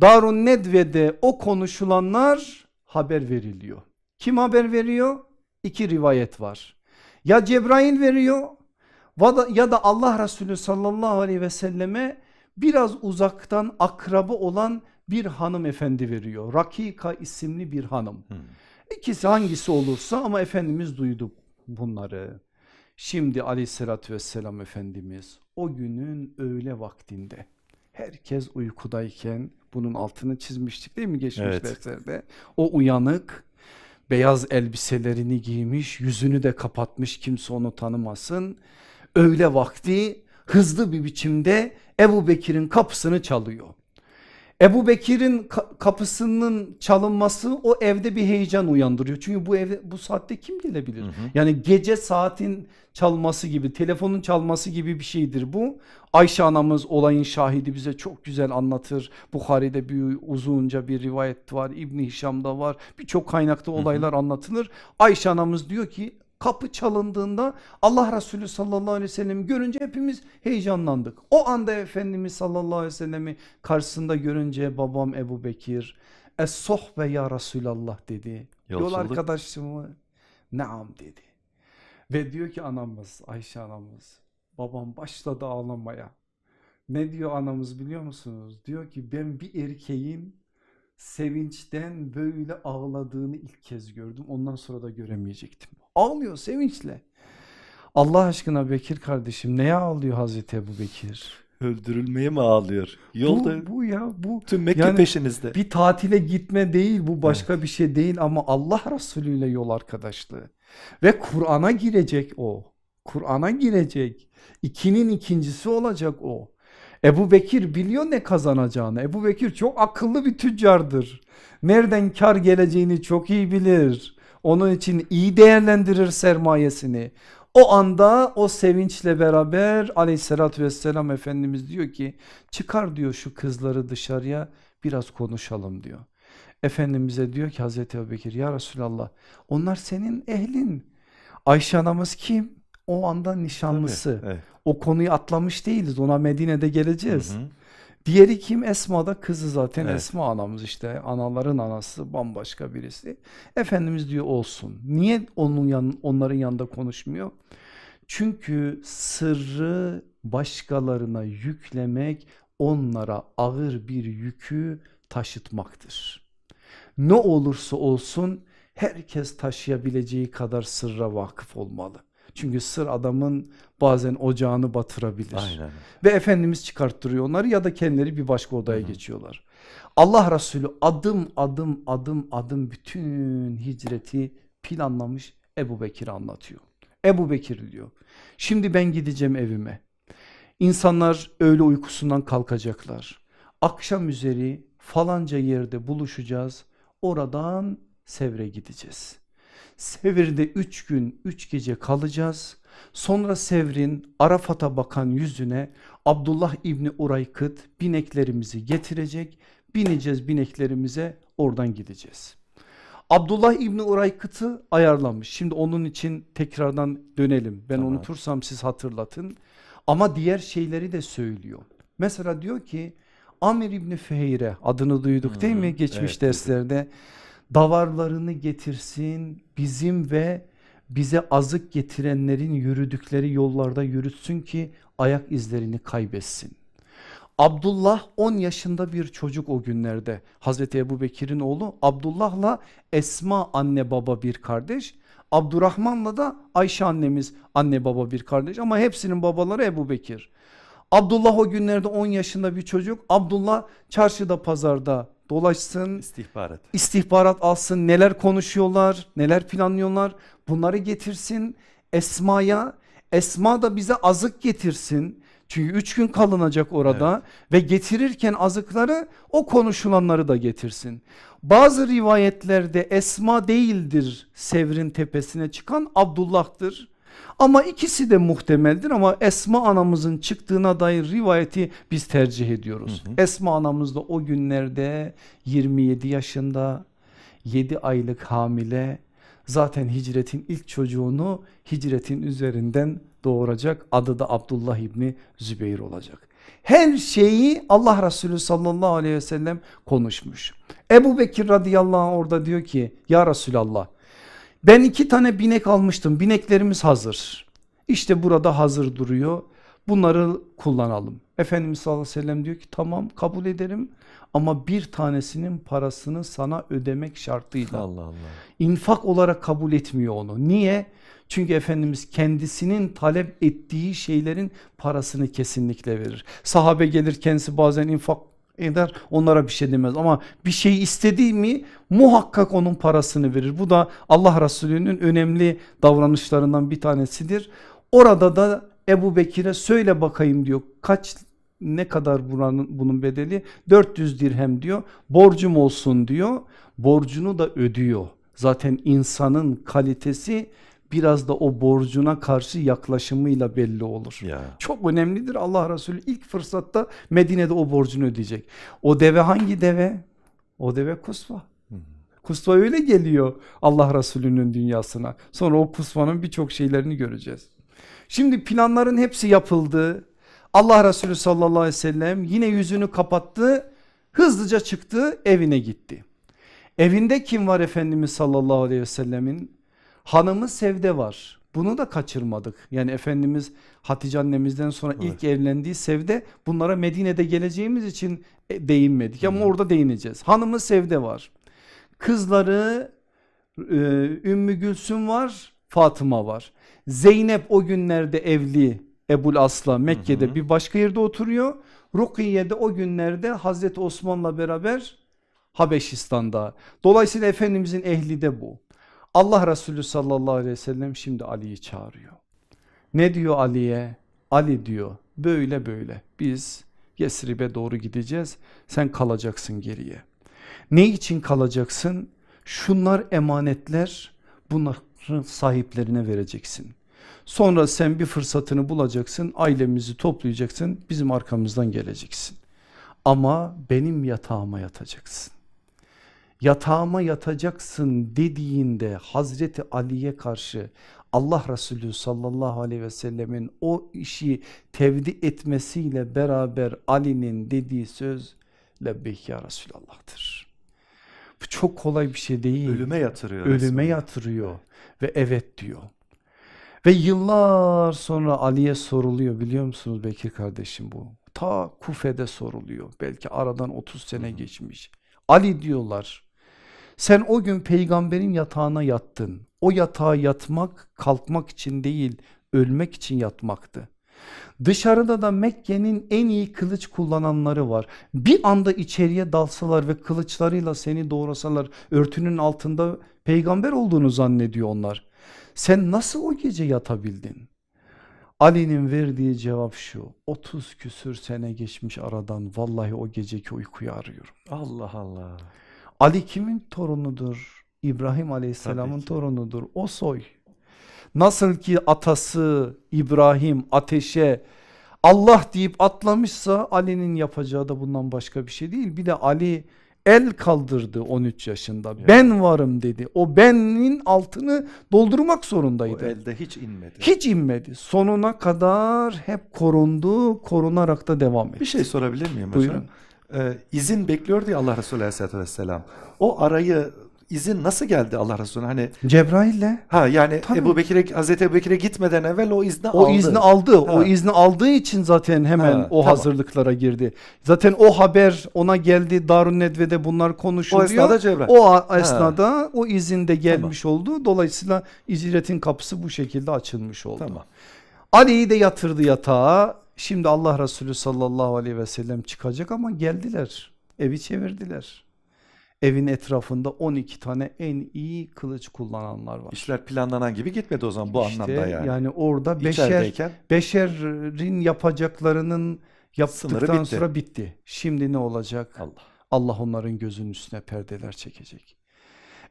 Darun Nedve'de o konuşulanlar haber veriliyor. Kim haber veriyor? İki rivayet var. Ya Cebrail veriyor ya da Allah Resulü sallallahu aleyhi ve selleme biraz uzaktan akrabı olan bir hanımefendi veriyor. Rakika isimli bir hanım. Hmm. İkisi hangisi olursa ama Efendimiz duydu bunları. Şimdi aleyhissalatü vesselam Efendimiz o günün öğle vaktinde herkes uykudayken bunun altını çizmiştik değil mi geçmiş evet. O uyanık beyaz elbiselerini giymiş yüzünü de kapatmış kimse onu tanımasın öğle vakti hızlı bir biçimde Ebu Bekir'in kapısını çalıyor. Ebu Bekir'in kapısının çalınması o evde bir heyecan uyandırıyor. Çünkü bu evde bu saatte kim gelebilir? Hı hı. Yani gece saatin çalması gibi telefonun çalması gibi bir şeydir bu. Ayşe anamız olayın şahidi bize çok güzel anlatır. Bukhari'de bir uzunca bir rivayet var. İbni Hişam'da var. Birçok kaynakta olaylar hı hı. anlatılır. Ayşe anamız diyor ki kapı çalındığında Allah Resulü sallallahu aleyhi ve sellem görünce hepimiz heyecanlandık. O anda Efendimiz sallallahu aleyhi ve sellemi karşısında görünce babam Ebu Bekir es sohbe ya Resulallah dedi. Yolsuzluk. Yol arkadaşımı neam dedi. Ve diyor ki anamız Ayşe anamız babam başladı ağlamaya. Ne diyor anamız biliyor musunuz? Diyor ki ben bir erkeğin sevinçten böyle ağladığını ilk kez gördüm. Ondan sonra da göremeyecektim. Ağlıyor sevinçle. Allah aşkına Bekir kardeşim neye ağlıyor Hazreti Ebu Bekir? Öldürülmeye mi ağlıyor? Yolda bu, bu ya bu tüm Mekke yani peşinizde. Bir tatile gitme değil bu başka evet. bir şey değil ama Allah Resulü ile yol arkadaşlığı ve Kur'an'a girecek o. Kur'an'a girecek. İkinin ikincisi olacak o. Ebu Bekir biliyor ne kazanacağını. Ebu Bekir çok akıllı bir tüccardır. Nereden kar geleceğini çok iyi bilir. Onun için iyi değerlendirir sermayesini. O anda o sevinçle beraber aleyhissalatü vesselam Efendimiz diyor ki çıkar diyor şu kızları dışarıya biraz konuşalım diyor. Efendimiz'e diyor ki Hazreti Ebubekir ya Resulallah onlar senin ehlin. Ayşe anamız kim? O anda nişanlısı. Tabii, evet. O konuyu atlamış değiliz ona Medine'de geleceğiz. Hı hı. Diğeri kim? Esma da kızı zaten. Evet. Esma anamız işte anaların anası bambaşka birisi. Efendimiz diyor olsun. Niye onun yan, onların yanında konuşmuyor? Çünkü sırrı başkalarına yüklemek onlara ağır bir yükü taşıtmaktır. Ne olursa olsun herkes taşıyabileceği kadar sırra vakıf olmalı. Çünkü sır adamın bazen ocağını batırabilir. Aynen. Ve Efendimiz çıkarttırıyor onları ya da kendileri bir başka odaya Hı. geçiyorlar. Allah Resulü adım adım adım adım bütün hicreti planlamış Ebu Bekir anlatıyor. Ebu Bekir diyor şimdi ben gideceğim evime. İnsanlar öğle uykusundan kalkacaklar. Akşam üzeri falanca yerde buluşacağız oradan Sevr'e gideceğiz. Sevir'de 3 gün 3 gece kalacağız Sonra Sevr'in Arafat'a bakan yüzüne Abdullah İbni Uraykıt bineklerimizi getirecek. Bineceğiz bineklerimize oradan gideceğiz. Abdullah İbni Uraykıt'ı ayarlamış. Şimdi onun için tekrardan dönelim. Ben tamam. unutursam siz hatırlatın. Ama diğer şeyleri de söylüyor. Mesela diyor ki Amir İbni Fehire adını duyduk değil mi geçmiş evet, derslerde? Davarlarını getirsin bizim ve bize azık getirenlerin yürüdükleri yollarda yürütsün ki ayak izlerini kaybetsin. Abdullah 10 yaşında bir çocuk o günlerde Hazreti Ebu Bekir'in oğlu Abdullah'la Esma anne baba bir kardeş Abdurrahman'la da Ayşe annemiz anne baba bir kardeş ama hepsinin babaları Ebu Bekir. Abdullah o günlerde 10 yaşında bir çocuk Abdullah çarşıda pazarda dolaşsın. İstihbarat. İstihbarat alsın neler konuşuyorlar neler planlıyorlar bunları getirsin Esma'ya. Esma da bize azık getirsin. Çünkü üç gün kalınacak orada evet. ve getirirken azıkları o konuşulanları da getirsin. Bazı rivayetlerde Esma değildir Sevr'in tepesine çıkan Abdullah'tır. Ama ikisi de muhtemeldir ama Esma anamızın çıktığına dair rivayeti biz tercih ediyoruz. Hı hı. Esma anamız da o günlerde 27 yaşında 7 aylık hamile zaten hicretin ilk çocuğunu hicretin üzerinden doğuracak adı da Abdullah İbni Zübeyir olacak. Her şeyi Allah Resulü sallallahu aleyhi ve sellem konuşmuş. Ebu Bekir radıyallahu anh orada diyor ki ya Resulallah ben iki tane binek almıştım bineklerimiz hazır. İşte burada hazır duruyor bunları kullanalım. Efendimiz sallallahu aleyhi ve sellem diyor ki tamam kabul ederim ama bir tanesinin parasını sana ödemek şartıyla. Allah Allah. İnfak olarak kabul etmiyor onu. Niye? Çünkü Efendimiz kendisinin talep ettiği şeylerin parasını kesinlikle verir. Sahabe gelir kendisi bazen infak eder onlara bir şey demez ama bir şey istediği mi muhakkak onun parasını verir. Bu da Allah Resulü'nün önemli davranışlarından bir tanesidir. Orada da Ebu Bekir'e söyle bakayım diyor kaç ne kadar buranın, bunun bedeli 400 dirhem diyor borcum olsun diyor borcunu da ödüyor. Zaten insanın kalitesi biraz da o borcuna karşı yaklaşımıyla belli olur. Ya. Çok önemlidir Allah Resulü ilk fırsatta Medine'de o borcunu ödeyecek. O deve hangi deve? O deve kusva. Kusva öyle geliyor Allah Resulü'nün dünyasına. Sonra o kusvanın birçok şeylerini göreceğiz. Şimdi planların hepsi yapıldı. Allah Resulü sallallahu aleyhi ve sellem yine yüzünü kapattı. Hızlıca çıktı evine gitti. Evinde kim var Efendimiz sallallahu aleyhi ve sellemin? Hanımı Sevde var. Bunu da kaçırmadık. Yani Efendimiz Hatice annemizden sonra evet. ilk evlendiği Sevde bunlara Medine'de geleceğimiz için e, değinmedik Hı. ama orada değineceğiz. Hanımı Sevde var. Kızları e, Ümmü Gülsüm var, Fatıma var. Zeynep o günlerde evli Ebul Asla Mekke'de hı hı. bir başka yerde oturuyor. Rukiye'de o günlerde Hazreti Osman'la beraber Habeşistan'da. Dolayısıyla Efendimizin ehli de bu. Allah Resulü sallallahu aleyhi ve sellem şimdi Ali'yi çağırıyor. Ne diyor Ali'ye? Ali diyor böyle böyle biz Yesrib'e doğru gideceğiz sen kalacaksın geriye. Ne için kalacaksın? Şunlar emanetler bunların sahiplerine vereceksin. Sonra sen bir fırsatını bulacaksın ailemizi toplayacaksın bizim arkamızdan geleceksin. Ama benim yatağıma yatacaksın yatağıma yatacaksın dediğinde Hazreti Ali'ye karşı Allah Resulü sallallahu aleyhi ve sellemin o işi tevdi etmesiyle beraber Ali'nin dediği söz Lebbeyk ya Resulallah'tır. Bu çok kolay bir şey değil. Ölüme yatırıyor. Ölüme resmen. yatırıyor ve evet diyor. Ve yıllar sonra Ali'ye soruluyor biliyor musunuz Bekir kardeşim bu. Ta Kufe'de soruluyor belki aradan 30 sene geçmiş. Ali diyorlar sen o gün peygamberin yatağına yattın. O yatağa yatmak kalkmak için değil ölmek için yatmaktı. Dışarıda da Mekke'nin en iyi kılıç kullananları var. Bir anda içeriye dalsalar ve kılıçlarıyla seni doğrasalar örtünün altında peygamber olduğunu zannediyor onlar. Sen nasıl o gece yatabildin? Ali'nin verdiği cevap şu 30 küsür sene geçmiş aradan vallahi o geceki uykuyu arıyorum. Allah Allah. Ali kimin torunudur? İbrahim aleyhisselamın torunudur. O soy. Nasıl ki atası İbrahim ateşe Allah deyip atlamışsa Ali'nin yapacağı da bundan başka bir şey değil. Bir de Ali el kaldırdı 13 yaşında. Yani. Ben varım dedi. O benin altını doldurmak zorundaydı. O elde hiç inmedi. Hiç inmedi. Sonuna kadar hep korundu. Korunarak da devam etti. Bir şey sorabilir miyim Buyurun. hocam? e, izin bekliyor diye Allah Resulü Aleyhisselatü Vesselam. O arayı izin nasıl geldi Allah Resulü? Hani Cebrail'le. Ha yani Tabii. Ebu Bekir'e Hazreti Ebu Bekir'e gitmeden evvel o izni aldı. O izni aldı. Ha. O izni aldığı için zaten hemen ha, o tamam. hazırlıklara girdi. Zaten o haber ona geldi. Darun Nedve'de bunlar konuşuluyor. O esnada Cebrail. O esnada ha. o izin de gelmiş tamam. oldu. Dolayısıyla icretin kapısı bu şekilde açılmış oldu. Tamam. Ali'yi de yatırdı yatağa. Şimdi Allah Resulü sallallahu aleyhi ve sellem çıkacak ama geldiler evi çevirdiler. Evin etrafında 12 tane en iyi kılıç kullananlar var. İşler planlanan gibi gitmedi o zaman bu işte anlamda yani. Yani orada beşer, beşerin yapacaklarının yaptıktan bitti. sonra bitti. Şimdi ne olacak? Allah. Allah onların gözünün üstüne perdeler çekecek.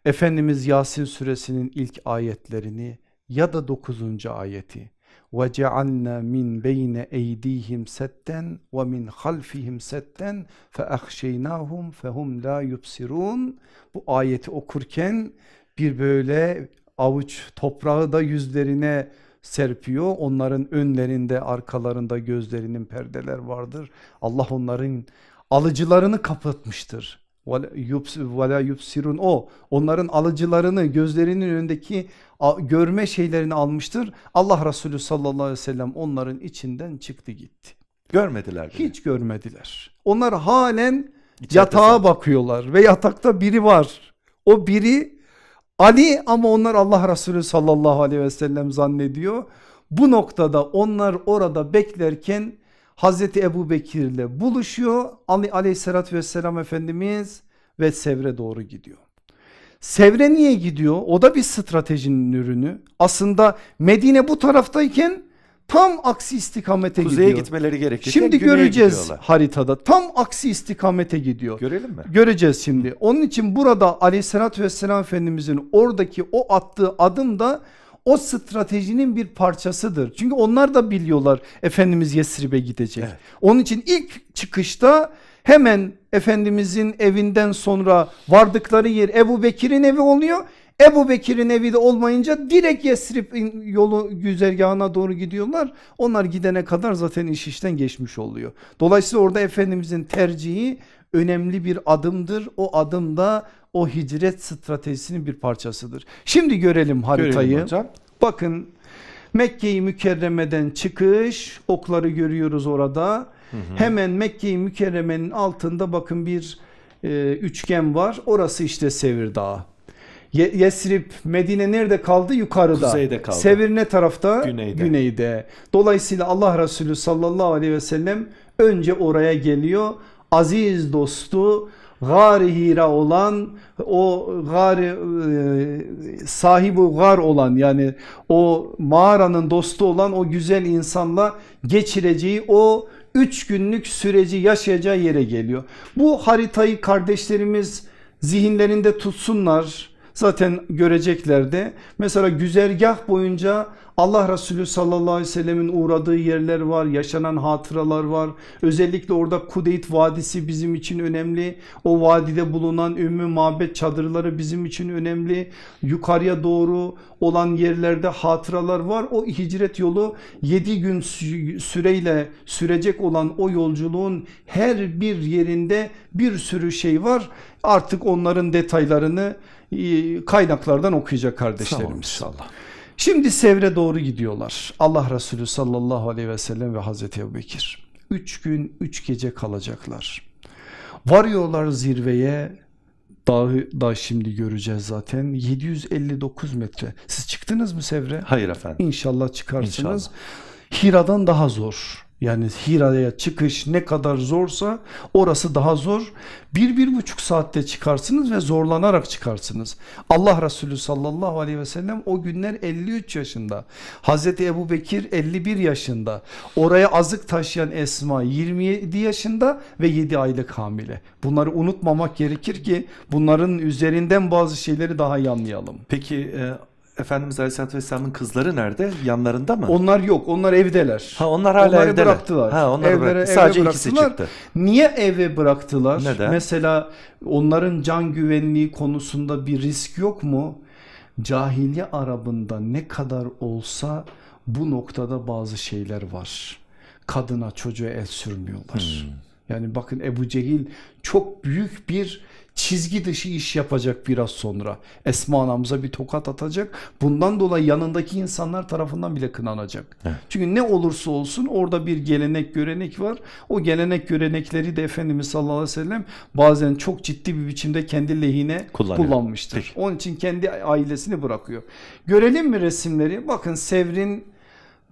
Efendimiz Yasin suresinin ilk ayetlerini ya da 9. ayeti وَجَعَلْنَا مِنْ بَيْنَ اَيْد۪يهِمْ سَدَّنْ وَمِنْ خَلْفِهِمْ سَدَّنْ فَاَخْشَيْنَاهُمْ فَهُمْ لَا يُبْصِرُونَ Bu ayeti okurken bir böyle avuç toprağı da yüzlerine serpiyor. Onların önlerinde arkalarında gözlerinin perdeler vardır. Allah onların alıcılarını kapatmıştır. وَلَا يُبْسِرُونَ O onların alıcılarını gözlerinin önündeki görme şeylerini almıştır. Allah Resulü sallallahu aleyhi ve sellem onların içinden çıktı gitti. Görmediler. Bile. Hiç görmediler. Onlar halen İçeride yatağa sen. bakıyorlar ve yatakta biri var. O biri Ali ama onlar Allah Resulü sallallahu aleyhi ve sellem zannediyor. Bu noktada onlar orada beklerken Hazreti Ebu Bekir ile buluşuyor Ali aleyhissalatü vesselam Efendimiz ve Sevr'e doğru gidiyor. Sevre niye gidiyor? O da bir stratejinin ürünü. Aslında Medine bu taraftayken tam aksi istikamete Kuzeye gidiyor. gitmeleri gerekiyor. Şimdi göreceğiz gidiyorlar. haritada tam aksi istikamete gidiyor. Görelim mi? Göreceğiz şimdi. Onun için burada aleyhissalatü vesselam Efendimizin oradaki o attığı adım da o stratejinin bir parçasıdır. Çünkü onlar da biliyorlar Efendimiz Yesrib'e gidecek. Evet. Onun için ilk çıkışta hemen Efendimizin evinden sonra vardıkları yer Ebu Bekir'in evi oluyor. Ebu Bekir'in evi de olmayınca direkt Yesrib yolu güzergahına doğru gidiyorlar. Onlar gidene kadar zaten iş işten geçmiş oluyor. Dolayısıyla orada Efendimizin tercihi önemli bir adımdır. O adımda o hicret stratejisinin bir parçasıdır. Şimdi görelim haritayı. Görelim hocam. Bakın Mekke-i Mükerreme'den çıkış okları görüyoruz orada. Hı hı. Hemen Mekke-i Mükerreme'nin altında bakın bir e, üçgen var. Orası işte Sevir Dağı. Ye Yesrib Medine nerede kaldı? Yukarıda. Kuzeyde kaldı. Sevir ne tarafta? Güneyde. Güneyde. Dolayısıyla Allah Resulü sallallahu aleyhi ve sellem önce oraya geliyor. Aziz dostu Gari Hira olan o gari e, sahibi gar olan yani o mağaranın dostu olan o güzel insanla geçireceği o üç günlük süreci yaşayacağı yere geliyor. Bu haritayı kardeşlerimiz zihinlerinde tutsunlar. Zaten görecekler de. Mesela güzergah boyunca Allah Resulü sallallahu aleyhi ve sellemin uğradığı yerler var, yaşanan hatıralar var. Özellikle orada Kudeyt Vadisi bizim için önemli. O vadide bulunan Ümmü Mabet çadırları bizim için önemli. Yukarıya doğru olan yerlerde hatıralar var. O hicret yolu 7 gün süreyle sürecek olan o yolculuğun her bir yerinde bir sürü şey var. Artık onların detaylarını kaynaklardan okuyacak kardeşlerimiz. Sağ olun, inşallah. Şimdi Sevr'e doğru gidiyorlar. Allah Resulü sallallahu aleyhi ve sellem ve Hazreti Ebubekir. Üç gün üç gece kalacaklar. Varıyorlar zirveye dağı da şimdi göreceğiz zaten 759 metre. Siz çıktınız mı Sevre? Hayır efendim. İnşallah çıkarsınız. İnşallah. Hira'dan daha zor. Yani Hira'ya çıkış ne kadar zorsa orası daha zor. Bir, bir buçuk saatte çıkarsınız ve zorlanarak çıkarsınız. Allah Resulü sallallahu aleyhi ve sellem o günler 53 yaşında. Hazreti Ebu Bekir 51 yaşında. Oraya azık taşıyan Esma 27 yaşında ve 7 aylık hamile. Bunları unutmamak gerekir ki bunların üzerinden bazı şeyleri daha iyi anlayalım. Peki e Efendimiz Aleyhisselatü Vesselam'ın kızları nerede? Yanlarında mı? Onlar yok. Onlar evdeler. Ha onlar hala onları evdeler. bıraktılar. Ha onları Evlere, bıraktı. Sadece bıraktılar. ikisi çıktı. Niye eve bıraktılar? Neden? Mesela onların can güvenliği konusunda bir risk yok mu? Cahiliye Arabında ne kadar olsa bu noktada bazı şeyler var. Kadına çocuğa el sürmüyorlar. Hmm. Yani bakın Ebu Cehil çok büyük bir çizgi dışı iş yapacak biraz sonra. Esma anamıza bir tokat atacak. Bundan dolayı yanındaki insanlar tarafından bile kınanacak. Evet. Çünkü ne olursa olsun orada bir gelenek görenek var. O gelenek görenekleri de Efendimiz sallallahu aleyhi ve sellem bazen çok ciddi bir biçimde kendi lehine Kullanıyor. kullanmıştır. Peki. Onun için kendi ailesini bırakıyor. Görelim mi resimleri? Bakın Sevr'in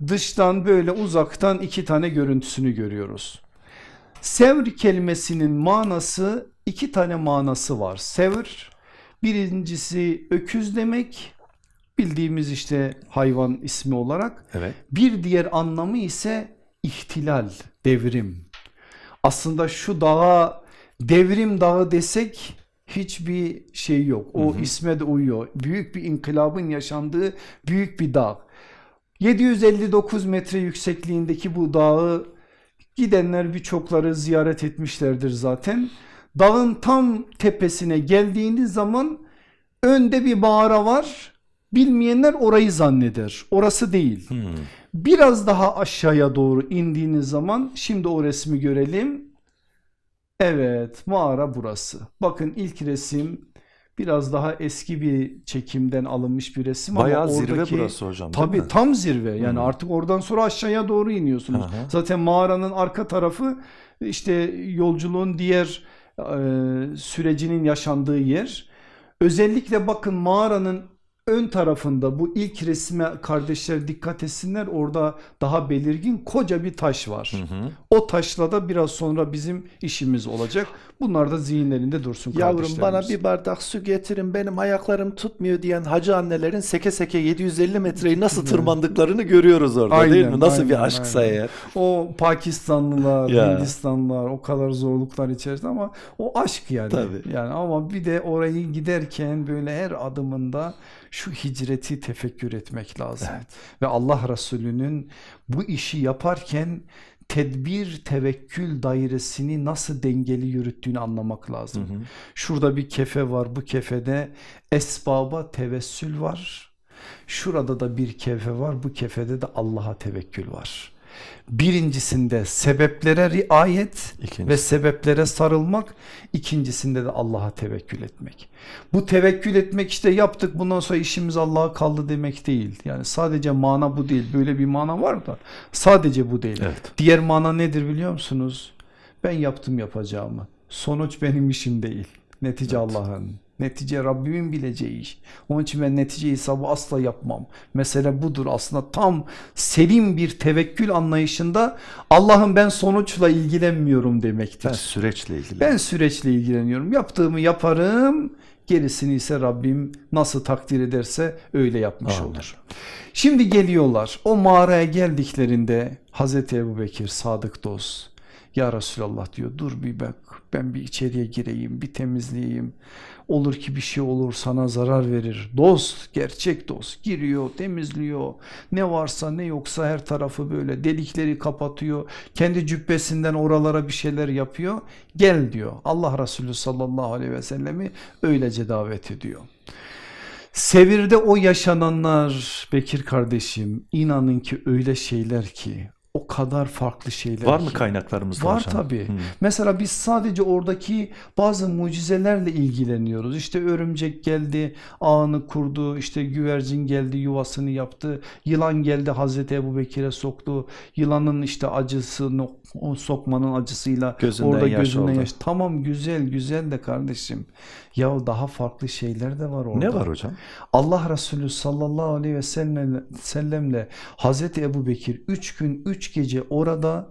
dıştan böyle uzaktan iki tane görüntüsünü görüyoruz. Sevr kelimesinin manası iki tane manası var. Sevr birincisi öküz demek bildiğimiz işte hayvan ismi olarak. Evet. Bir diğer anlamı ise ihtilal, devrim. Aslında şu dağa devrim dağı desek hiçbir şey yok. O hı hı. isme de uyuyor. Büyük bir inkılabın yaşandığı büyük bir dağ. 759 metre yüksekliğindeki bu dağı gidenler birçokları ziyaret etmişlerdir zaten. Dağın tam tepesine geldiğiniz zaman önde bir mağara var. Bilmeyenler orayı zanneder. Orası değil. Hmm. Biraz daha aşağıya doğru indiğiniz zaman şimdi o resmi görelim. Evet mağara burası. Bakın ilk resim biraz daha eski bir çekimden alınmış bir resim Bayağı ama oradaki, zirve burası hocam tabi tam zirve yani hmm. artık oradan sonra aşağıya doğru iniyorsunuz. Aha. Zaten mağaranın arka tarafı işte yolculuğun diğer sürecinin yaşandığı yer. Özellikle bakın mağaranın ön tarafında bu ilk resme kardeşler dikkat etsinler orada daha belirgin koca bir taş var. Hı hı. O taşla da biraz sonra bizim işimiz olacak. Bunlar da zihinlerinde dursun Yavrum bana bir bardak su getirin benim ayaklarım tutmuyor diyen hacı annelerin seke seke 750 metreyi nasıl tırmandıklarını görüyoruz orada aynen, değil mi? Nasıl aynen, bir aşksa aynen. eğer. O Pakistanlılar, Hindistanlılar o kadar zorluklar içerisinde ama o aşk yani. Tabii. Yani ama bir de orayı giderken böyle her adımında şu hicreti tefekkür etmek lazım. Evet. Ve Allah Resulü'nün bu işi yaparken tedbir tevekkül dairesini nasıl dengeli yürüttüğünü anlamak lazım. Hı hı. Şurada bir kefe var bu kefede esbaba tevessül var. Şurada da bir kefe var bu kefede de Allah'a tevekkül var. Birincisinde sebeplere riayet İkincisi. ve sebeplere sarılmak, ikincisinde de Allah'a tevekkül etmek. Bu tevekkül etmek işte yaptık bundan sonra işimiz Allah'a kaldı demek değil. Yani sadece mana bu değil böyle bir mana var da sadece bu değil. Evet. Diğer mana nedir biliyor musunuz? Ben yaptım yapacağımı sonuç benim işim değil netice evet. Allah'ın. Netice Rabbimin bileceği iş. Onun için ben netice hesabı asla yapmam. Mesele budur aslında tam selim bir tevekkül anlayışında Allah'ım ben sonuçla ilgilenmiyorum demektir. Ben süreçle ilgileniyorum. Ben süreçle ilgileniyorum. Yaptığımı yaparım gerisini ise Rabbim nasıl takdir ederse öyle yapmış Amin. olur. Şimdi geliyorlar o mağaraya geldiklerinde Hazreti Ebubekir sadık dost ya Resulallah diyor dur bir bak ben bir içeriye gireyim bir temizleyeyim olur ki bir şey olur sana zarar verir. Dost, gerçek dost giriyor, temizliyor. Ne varsa ne yoksa her tarafı böyle delikleri kapatıyor. Kendi cübbesinden oralara bir şeyler yapıyor. Gel diyor. Allah Resulü sallallahu aleyhi ve sellemi öylece davet ediyor. Sevirde o yaşananlar Bekir kardeşim inanın ki öyle şeyler ki o kadar farklı şeyler. Var mı kaynaklarımız Var hocam? tabii. Hmm. Mesela biz sadece oradaki bazı mucizelerle ilgileniyoruz. İşte örümcek geldi, ağını kurdu, işte güvercin geldi, yuvasını yaptı, yılan geldi Hazreti Ebubekire soktu, yılanın işte acısını o sokmanın acısıyla gözünden orada yaş gözünden oldu. yaş. Tamam güzel güzel de kardeşim. Ya daha farklı şeyler de var orada. Ne var hocam? Allah Resulü sallallahu aleyhi ve sellemle Hazreti Ebu Bekir 3 gün 3 gece orada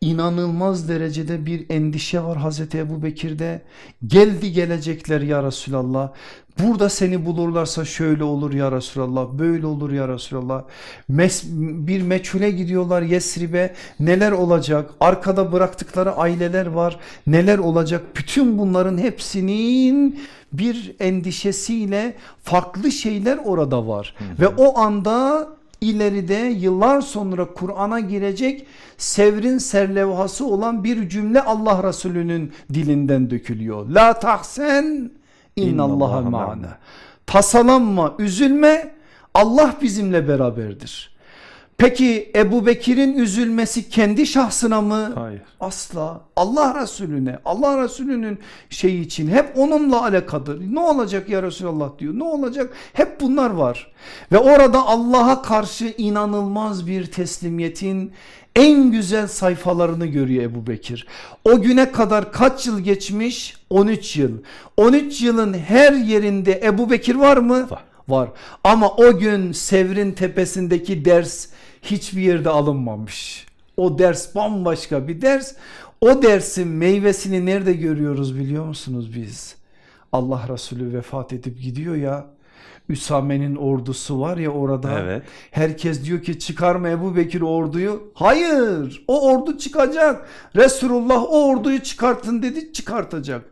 inanılmaz derecede bir endişe var Hazreti Ebu Bekir'de. Geldi gelecekler ya Resulallah Burada seni bulurlarsa şöyle olur ya Resulallah, böyle olur ya Resulallah. Mes bir meçhule gidiyorlar Yesrib'e neler olacak, arkada bıraktıkları aileler var, neler olacak. Bütün bunların hepsinin bir endişesiyle farklı şeyler orada var. Hı hı. Ve o anda ileride yıllar sonra Kur'an'a girecek sevrin serlevhası olan bir cümle Allah Resulü'nün dilinden dökülüyor. La tahsen İnnallaha ma'ana. Tasalanma, üzülme. Allah bizimle beraberdir. Peki Ebu Bekir'in üzülmesi kendi şahsına mı? Hayır. Asla. Allah Resulüne, Allah Resulünün şeyi için hep onunla alakadır. Ne olacak ya Resulallah diyor. Ne olacak? Hep bunlar var. Ve orada Allah'a karşı inanılmaz bir teslimiyetin en güzel sayfalarını görüyor Ebu Bekir. O güne kadar kaç yıl geçmiş? 13 yıl. 13 yılın her yerinde Ebu Bekir var mı? Var. var. Ama o gün Sevr'in tepesindeki ders hiçbir yerde alınmamış. O ders bambaşka bir ders. O dersin meyvesini nerede görüyoruz biliyor musunuz biz? Allah Resulü vefat edip gidiyor ya Üsame'nin ordusu var ya orada. Evet. Herkes diyor ki çıkarma Ebu Bekir orduyu. Hayır o ordu çıkacak. Resulullah o orduyu çıkartın dedi çıkartacak.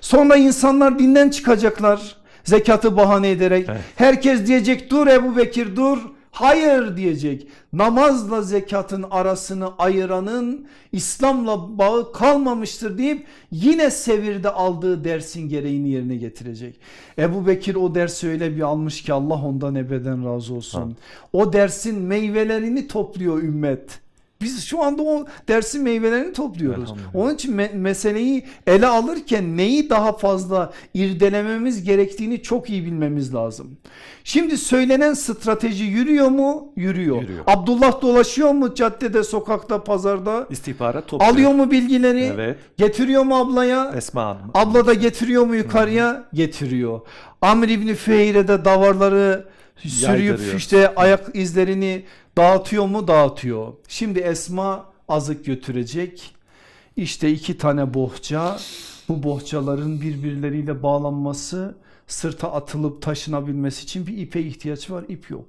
Sonra insanlar dinden çıkacaklar zekatı bahane ederek. Evet. Herkes diyecek dur Ebu Bekir dur Hayır diyecek namazla zekatın arasını ayıranın İslam'la bağı kalmamıştır deyip yine sevirde aldığı dersin gereğini yerine getirecek. Ebu Bekir o dersi öyle bir almış ki Allah ondan ebeden razı olsun. Ha. O dersin meyvelerini topluyor ümmet. Biz şu anda o dersin meyvelerini topluyoruz. Onun için me- meseleyi ele alırken neyi daha fazla irdelememiz gerektiğini çok iyi bilmemiz lazım. Şimdi söylenen strateji yürüyor mu? Yürüyor. yürüyor. Abdullah dolaşıyor mu caddede, sokakta, pazarda? İstihbarat topluyor. Alıyor mu bilgileri? Evet. Getiriyor mu ablaya? Esma Hanım. Abla da getiriyor mu yukarıya? Hı. Getiriyor. Amr İbni Füheyre de davarları sürüyüp Yaydırıyor. işte ayak izlerini dağıtıyor mu dağıtıyor. Şimdi Esma azık götürecek. İşte iki tane bohça bu bohçaların birbirleriyle bağlanması sırta atılıp taşınabilmesi için bir ipe ihtiyaç var ip yok.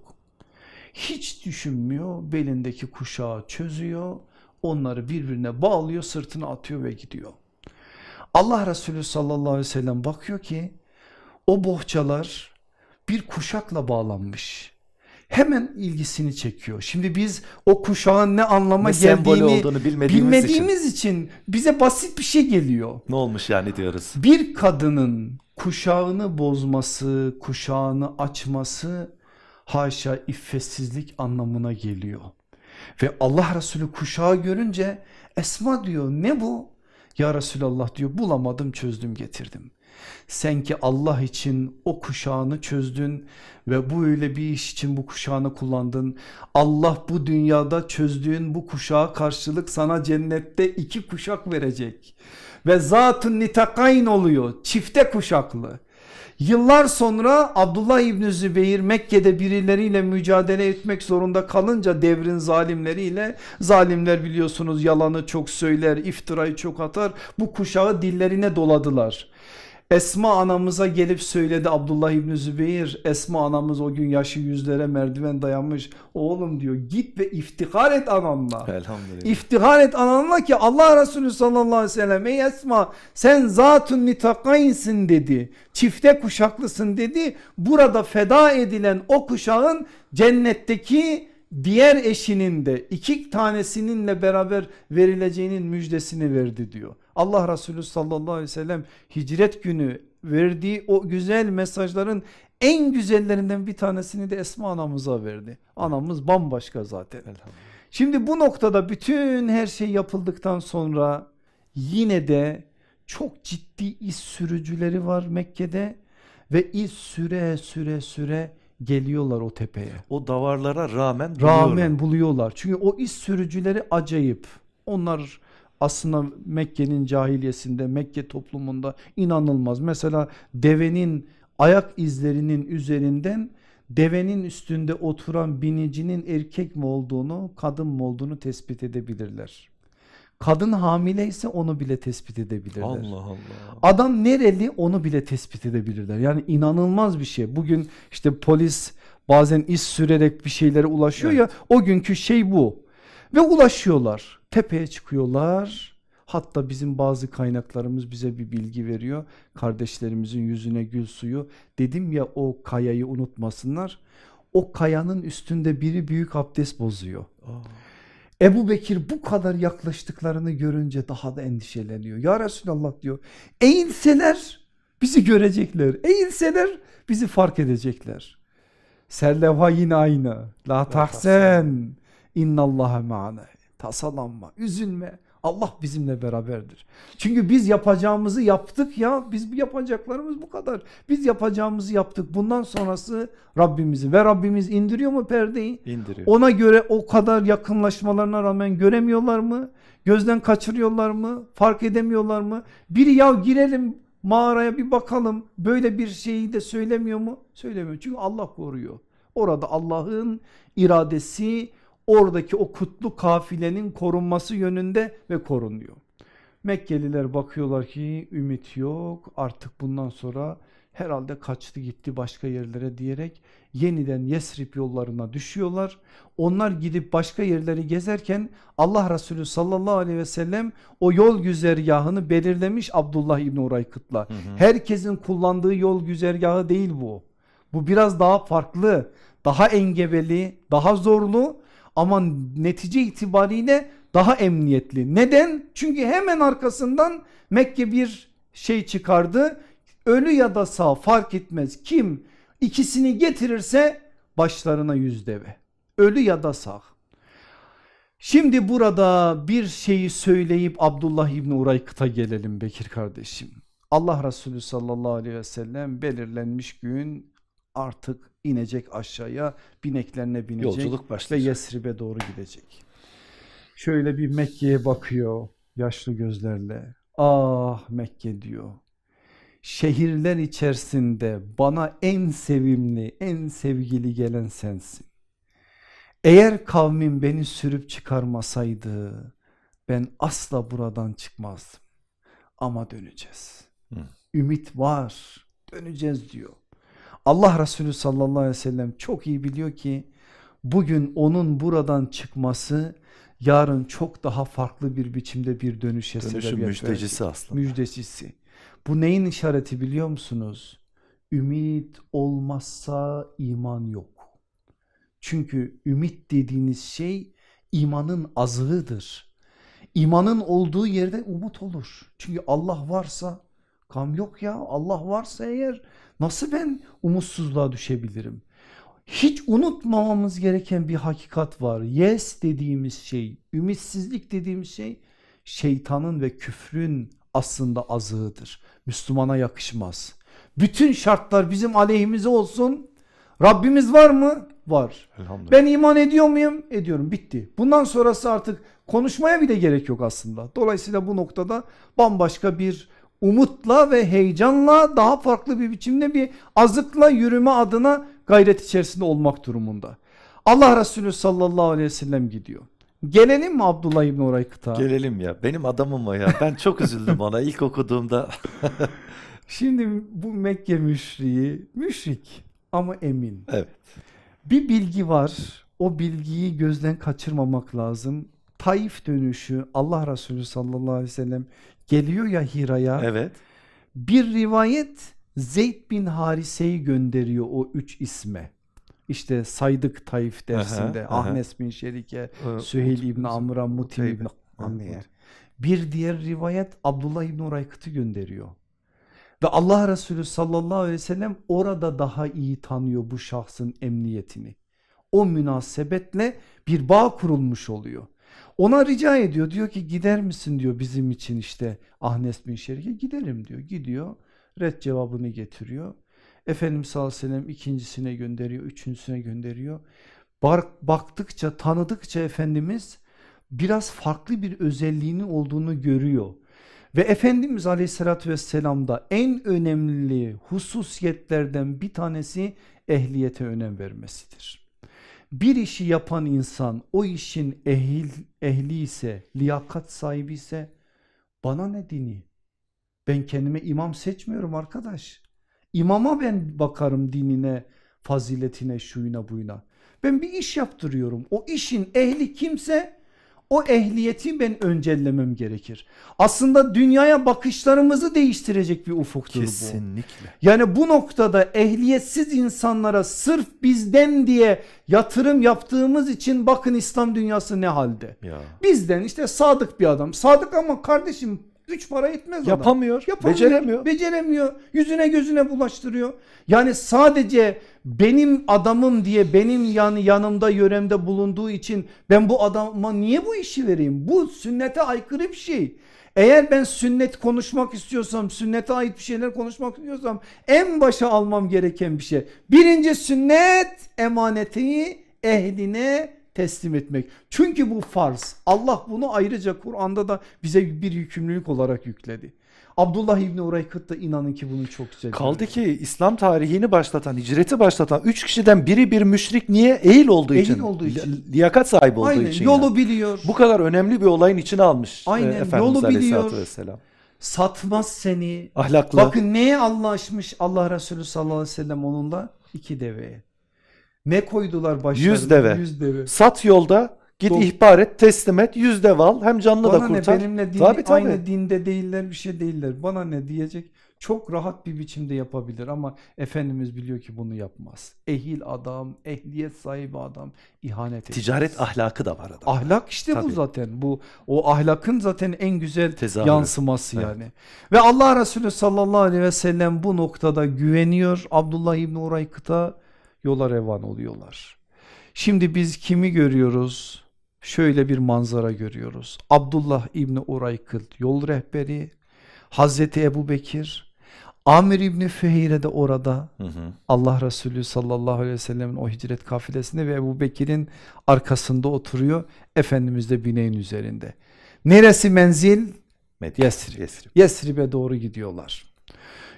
Hiç düşünmüyor belindeki kuşağı çözüyor onları birbirine bağlıyor sırtına atıyor ve gidiyor. Allah Resulü sallallahu aleyhi ve sellem bakıyor ki o bohçalar bir kuşakla bağlanmış hemen ilgisini çekiyor. Şimdi biz o kuşağın ne anlama ne geldiğini olduğunu bilmediğimiz, bilmediğimiz için. için bize basit bir şey geliyor. Ne olmuş yani diyoruz. Bir kadının kuşağını bozması, kuşağını açması haşa iffetsizlik anlamına geliyor. Ve Allah Resulü kuşağı görünce Esma diyor ne bu? Ya Resulallah diyor bulamadım çözdüm getirdim. Sen ki Allah için o kuşağını çözdün ve bu öyle bir iş için bu kuşağını kullandın. Allah bu dünyada çözdüğün bu kuşağa karşılık sana cennette iki kuşak verecek. Ve zatın nitakayn oluyor çifte kuşaklı. Yıllar sonra Abdullah İbni Zübeyir Mekke'de birileriyle mücadele etmek zorunda kalınca devrin zalimleriyle zalimler biliyorsunuz yalanı çok söyler iftirayı çok atar bu kuşağı dillerine doladılar. Esma anamıza gelip söyledi Abdullah İbni Zübeyir Esma anamız o gün yaşı yüzlere merdiven dayanmış oğlum diyor git ve iftihar et ananla iftihar et ananla ki Allah Resulü sallallahu aleyhi ve sellem ey Esma sen zatun nitakayinsin dedi çifte kuşaklısın dedi burada feda edilen o kuşağın cennetteki diğer eşinin de iki tanesininle beraber verileceğinin müjdesini verdi diyor. Allah Resulü sallallahu aleyhi ve sellem hicret günü verdiği o güzel mesajların en güzellerinden bir tanesini de Esma anamıza verdi. Anamız bambaşka zaten. Şimdi bu noktada bütün her şey yapıldıktan sonra yine de çok ciddi iz sürücüleri var Mekke'de ve iz süre süre süre geliyorlar o tepeye. O davarlara rağmen Rağmen buluyorlar. buluyorlar. Çünkü o iş sürücüleri acayip. Onlar aslında Mekke'nin cahiliyesinde, Mekke toplumunda inanılmaz. Mesela devenin ayak izlerinin üzerinden devenin üstünde oturan binicinin erkek mi olduğunu, kadın mı olduğunu tespit edebilirler. Kadın hamile ise onu bile tespit edebilirler. Allah Allah. Adam nereli onu bile tespit edebilirler. Yani inanılmaz bir şey. Bugün işte polis bazen iz sürerek bir şeylere ulaşıyor evet. ya o günkü şey bu. Ve ulaşıyorlar. Tepeye çıkıyorlar. Hatta bizim bazı kaynaklarımız bize bir bilgi veriyor. Kardeşlerimizin yüzüne gül suyu. Dedim ya o kayayı unutmasınlar. O kayanın üstünde biri büyük abdest bozuyor. Aa. Ebu Bekir bu kadar yaklaştıklarını görünce daha da endişeleniyor. Ya Resulallah diyor eğilseler bizi görecekler, eğilseler bizi fark edecekler. Serlevha yine aynı. La tahsen innallaha ma'ana. Tasalanma, üzülme. Allah bizimle beraberdir. Çünkü biz yapacağımızı yaptık ya biz yapacaklarımız bu kadar. Biz yapacağımızı yaptık. Bundan sonrası Rabbimizin ve Rabbimiz indiriyor mu perdeyi? İndiriyor. Ona göre o kadar yakınlaşmalarına rağmen göremiyorlar mı? Gözden kaçırıyorlar mı? Fark edemiyorlar mı? Biri ya girelim mağaraya bir bakalım böyle bir şeyi de söylemiyor mu? Söylemiyor çünkü Allah koruyor. Orada Allah'ın iradesi oradaki o kutlu kafilenin korunması yönünde ve korunuyor. Mekkeliler bakıyorlar ki ümit yok artık bundan sonra herhalde kaçtı gitti başka yerlere diyerek yeniden Yesrib yollarına düşüyorlar. Onlar gidip başka yerleri gezerken Allah Resulü sallallahu aleyhi ve sellem o yol güzergahını belirlemiş Abdullah İbni Uraykıt'la. Herkesin kullandığı yol güzergahı değil bu. Bu biraz daha farklı, daha engebeli, daha zorlu ama netice itibariyle daha emniyetli. Neden? Çünkü hemen arkasından Mekke bir şey çıkardı. Ölü ya da sağ fark etmez kim ikisini getirirse başlarına yüz deve. Ölü ya da sağ. Şimdi burada bir şeyi söyleyip Abdullah İbni Uraykıt'a gelelim Bekir kardeşim. Allah Resulü sallallahu aleyhi ve sellem belirlenmiş gün artık inecek aşağıya, bineklerine binecek Yolculuk başlayacak. ve Yesrib'e doğru gidecek. Şöyle bir Mekke'ye bakıyor yaşlı gözlerle. Ah Mekke diyor. Şehirler içerisinde bana en sevimli, en sevgili gelen sensin. Eğer kavmin beni sürüp çıkarmasaydı ben asla buradan çıkmazdım. Ama döneceğiz. Hı. Ümit var, döneceğiz diyor. Allah Resulü sallallahu aleyhi ve sellem çok iyi biliyor ki bugün onun buradan çıkması yarın çok daha farklı bir biçimde bir dönüş Dönüşün müjdecisi verir. aslında. Müjdecisi. Bu neyin işareti biliyor musunuz? Ümit olmazsa iman yok. Çünkü ümit dediğiniz şey imanın azığıdır. İmanın olduğu yerde umut olur. Çünkü Allah varsa kam yok ya Allah varsa eğer Nasıl ben umutsuzluğa düşebilirim? Hiç unutmamamız gereken bir hakikat var. Yes dediğimiz şey, ümitsizlik dediğimiz şey şeytanın ve küfrün aslında azığıdır. Müslümana yakışmaz. Bütün şartlar bizim aleyhimize olsun. Rabbimiz var mı? Var. Ben iman ediyor muyum? Ediyorum. Bitti. Bundan sonrası artık konuşmaya bile gerek yok aslında. Dolayısıyla bu noktada bambaşka bir umutla ve heyecanla daha farklı bir biçimde bir azıkla yürüme adına gayret içerisinde olmak durumunda. Allah Resulü sallallahu aleyhi ve sellem gidiyor. Gelelim mi Abdullah İbni Oraykıt'a? Gelelim ya benim adamım o ya ben çok üzüldüm ona ilk okuduğumda. Şimdi bu Mekke müşriği müşrik ama emin. Evet. Bir bilgi var o bilgiyi gözden kaçırmamak lazım. Taif dönüşü Allah Resulü sallallahu aleyhi ve sellem geliyor ya Hira'ya. Evet. Bir rivayet Zeyd bin Harise'yi gönderiyor o üç isme. İşte saydık Taif dersinde aha, aha. bin Şerike, ee, Süheyl ibn Amr'a, Mutim ibn Amr'e. Bir diğer rivayet Abdullah ibn Uraykıt'ı gönderiyor. Ve Allah Resulü sallallahu aleyhi ve sellem orada daha iyi tanıyor bu şahsın emniyetini. O münasebetle bir bağ kurulmuş oluyor. Ona rica ediyor diyor ki gider misin diyor bizim için işte Ahnes bin Şerik'e giderim diyor. Gidiyor red cevabını getiriyor. Efendimiz sallallahu aleyhi ve sellem ikincisine gönderiyor, üçüncüsüne gönderiyor. Baktıkça, tanıdıkça Efendimiz biraz farklı bir özelliğinin olduğunu görüyor. Ve Efendimiz aleyhissalatü vesselamda en önemli hususiyetlerden bir tanesi ehliyete önem vermesidir bir işi yapan insan o işin ehil, ehli ise, liyakat sahibi ise bana ne dini? Ben kendime imam seçmiyorum arkadaş. İmama ben bakarım dinine, faziletine, şuyuna buyuna. Ben bir iş yaptırıyorum. O işin ehli kimse o ehliyeti ben öncellemem gerekir. Aslında dünyaya bakışlarımızı değiştirecek bir ufuktur Kesinlikle. bu. Kesinlikle. Yani bu noktada ehliyetsiz insanlara sırf bizden diye yatırım yaptığımız için bakın İslam dünyası ne halde. Ya. Bizden işte sadık bir adam sadık ama kardeşim Üç para etmez Yapamıyor, adam. Yapamıyor. Beceremiyor. Beceremiyor. Yüzüne gözüne bulaştırıyor. Yani sadece benim adamım diye benim yani yanımda yöremde bulunduğu için ben bu adama niye bu işi vereyim? Bu sünnete aykırı bir şey. Eğer ben sünnet konuşmak istiyorsam, sünnete ait bir şeyler konuşmak istiyorsam en başa almam gereken bir şey. Birinci sünnet emaneti ehline teslim etmek. Çünkü bu farz. Allah bunu ayrıca Kur'an'da da bize bir yükümlülük olarak yükledi. Abdullah İbni Uraykıt da inanın ki bunu çok güzel. Kaldı ki İslam tarihini başlatan, hicreti başlatan 3 kişiden biri bir müşrik niye? Eğil olduğu Eğil için. olduğu için. Liyakat sahibi olduğu Aynen, için. Yolu yani. biliyor. Bu kadar önemli bir olayın içine almış e, Aynen, Efendimiz yolu biliyor. Vesselam. Satmaz seni. Ahlaklı. Bakın neye anlaşmış Allah Resulü sallallahu aleyhi ve sellem onunla? iki deveye. Ne koydular başlarına? Yüz deve. Yüz deve. Sat yolda git Dol ihbar et teslim et yüz deve al hem canlı Bana da kurtar. Bana ne benimle din, tabii, tabii. aynı dinde değiller bir şey değiller. Bana ne diyecek çok rahat bir biçimde yapabilir ama Efendimiz biliyor ki bunu yapmaz. Ehil adam, ehliyet sahibi adam ihanet ediyor. Ticaret ahlakı da var adam. Ahlak işte Tabii. bu zaten. Bu o ahlakın zaten en güzel Tezahürü. yansıması evet. yani. Ve Allah Resulü sallallahu aleyhi ve sellem bu noktada güveniyor. Abdullah İbni Uraykıt'a yola revan oluyorlar. Şimdi biz kimi görüyoruz? Şöyle bir manzara görüyoruz. Abdullah İbni Uraykıl yol rehberi, Hazreti Ebu Bekir, Amir İbni Fehire de orada hı hı. Allah Resulü sallallahu aleyhi ve sellemin o hicret kafilesinde ve Ebu Bekir'in arkasında oturuyor. Efendimiz de bineğin üzerinde. Neresi menzil? Medine. Yesrib. Yesrib. doğru gidiyorlar.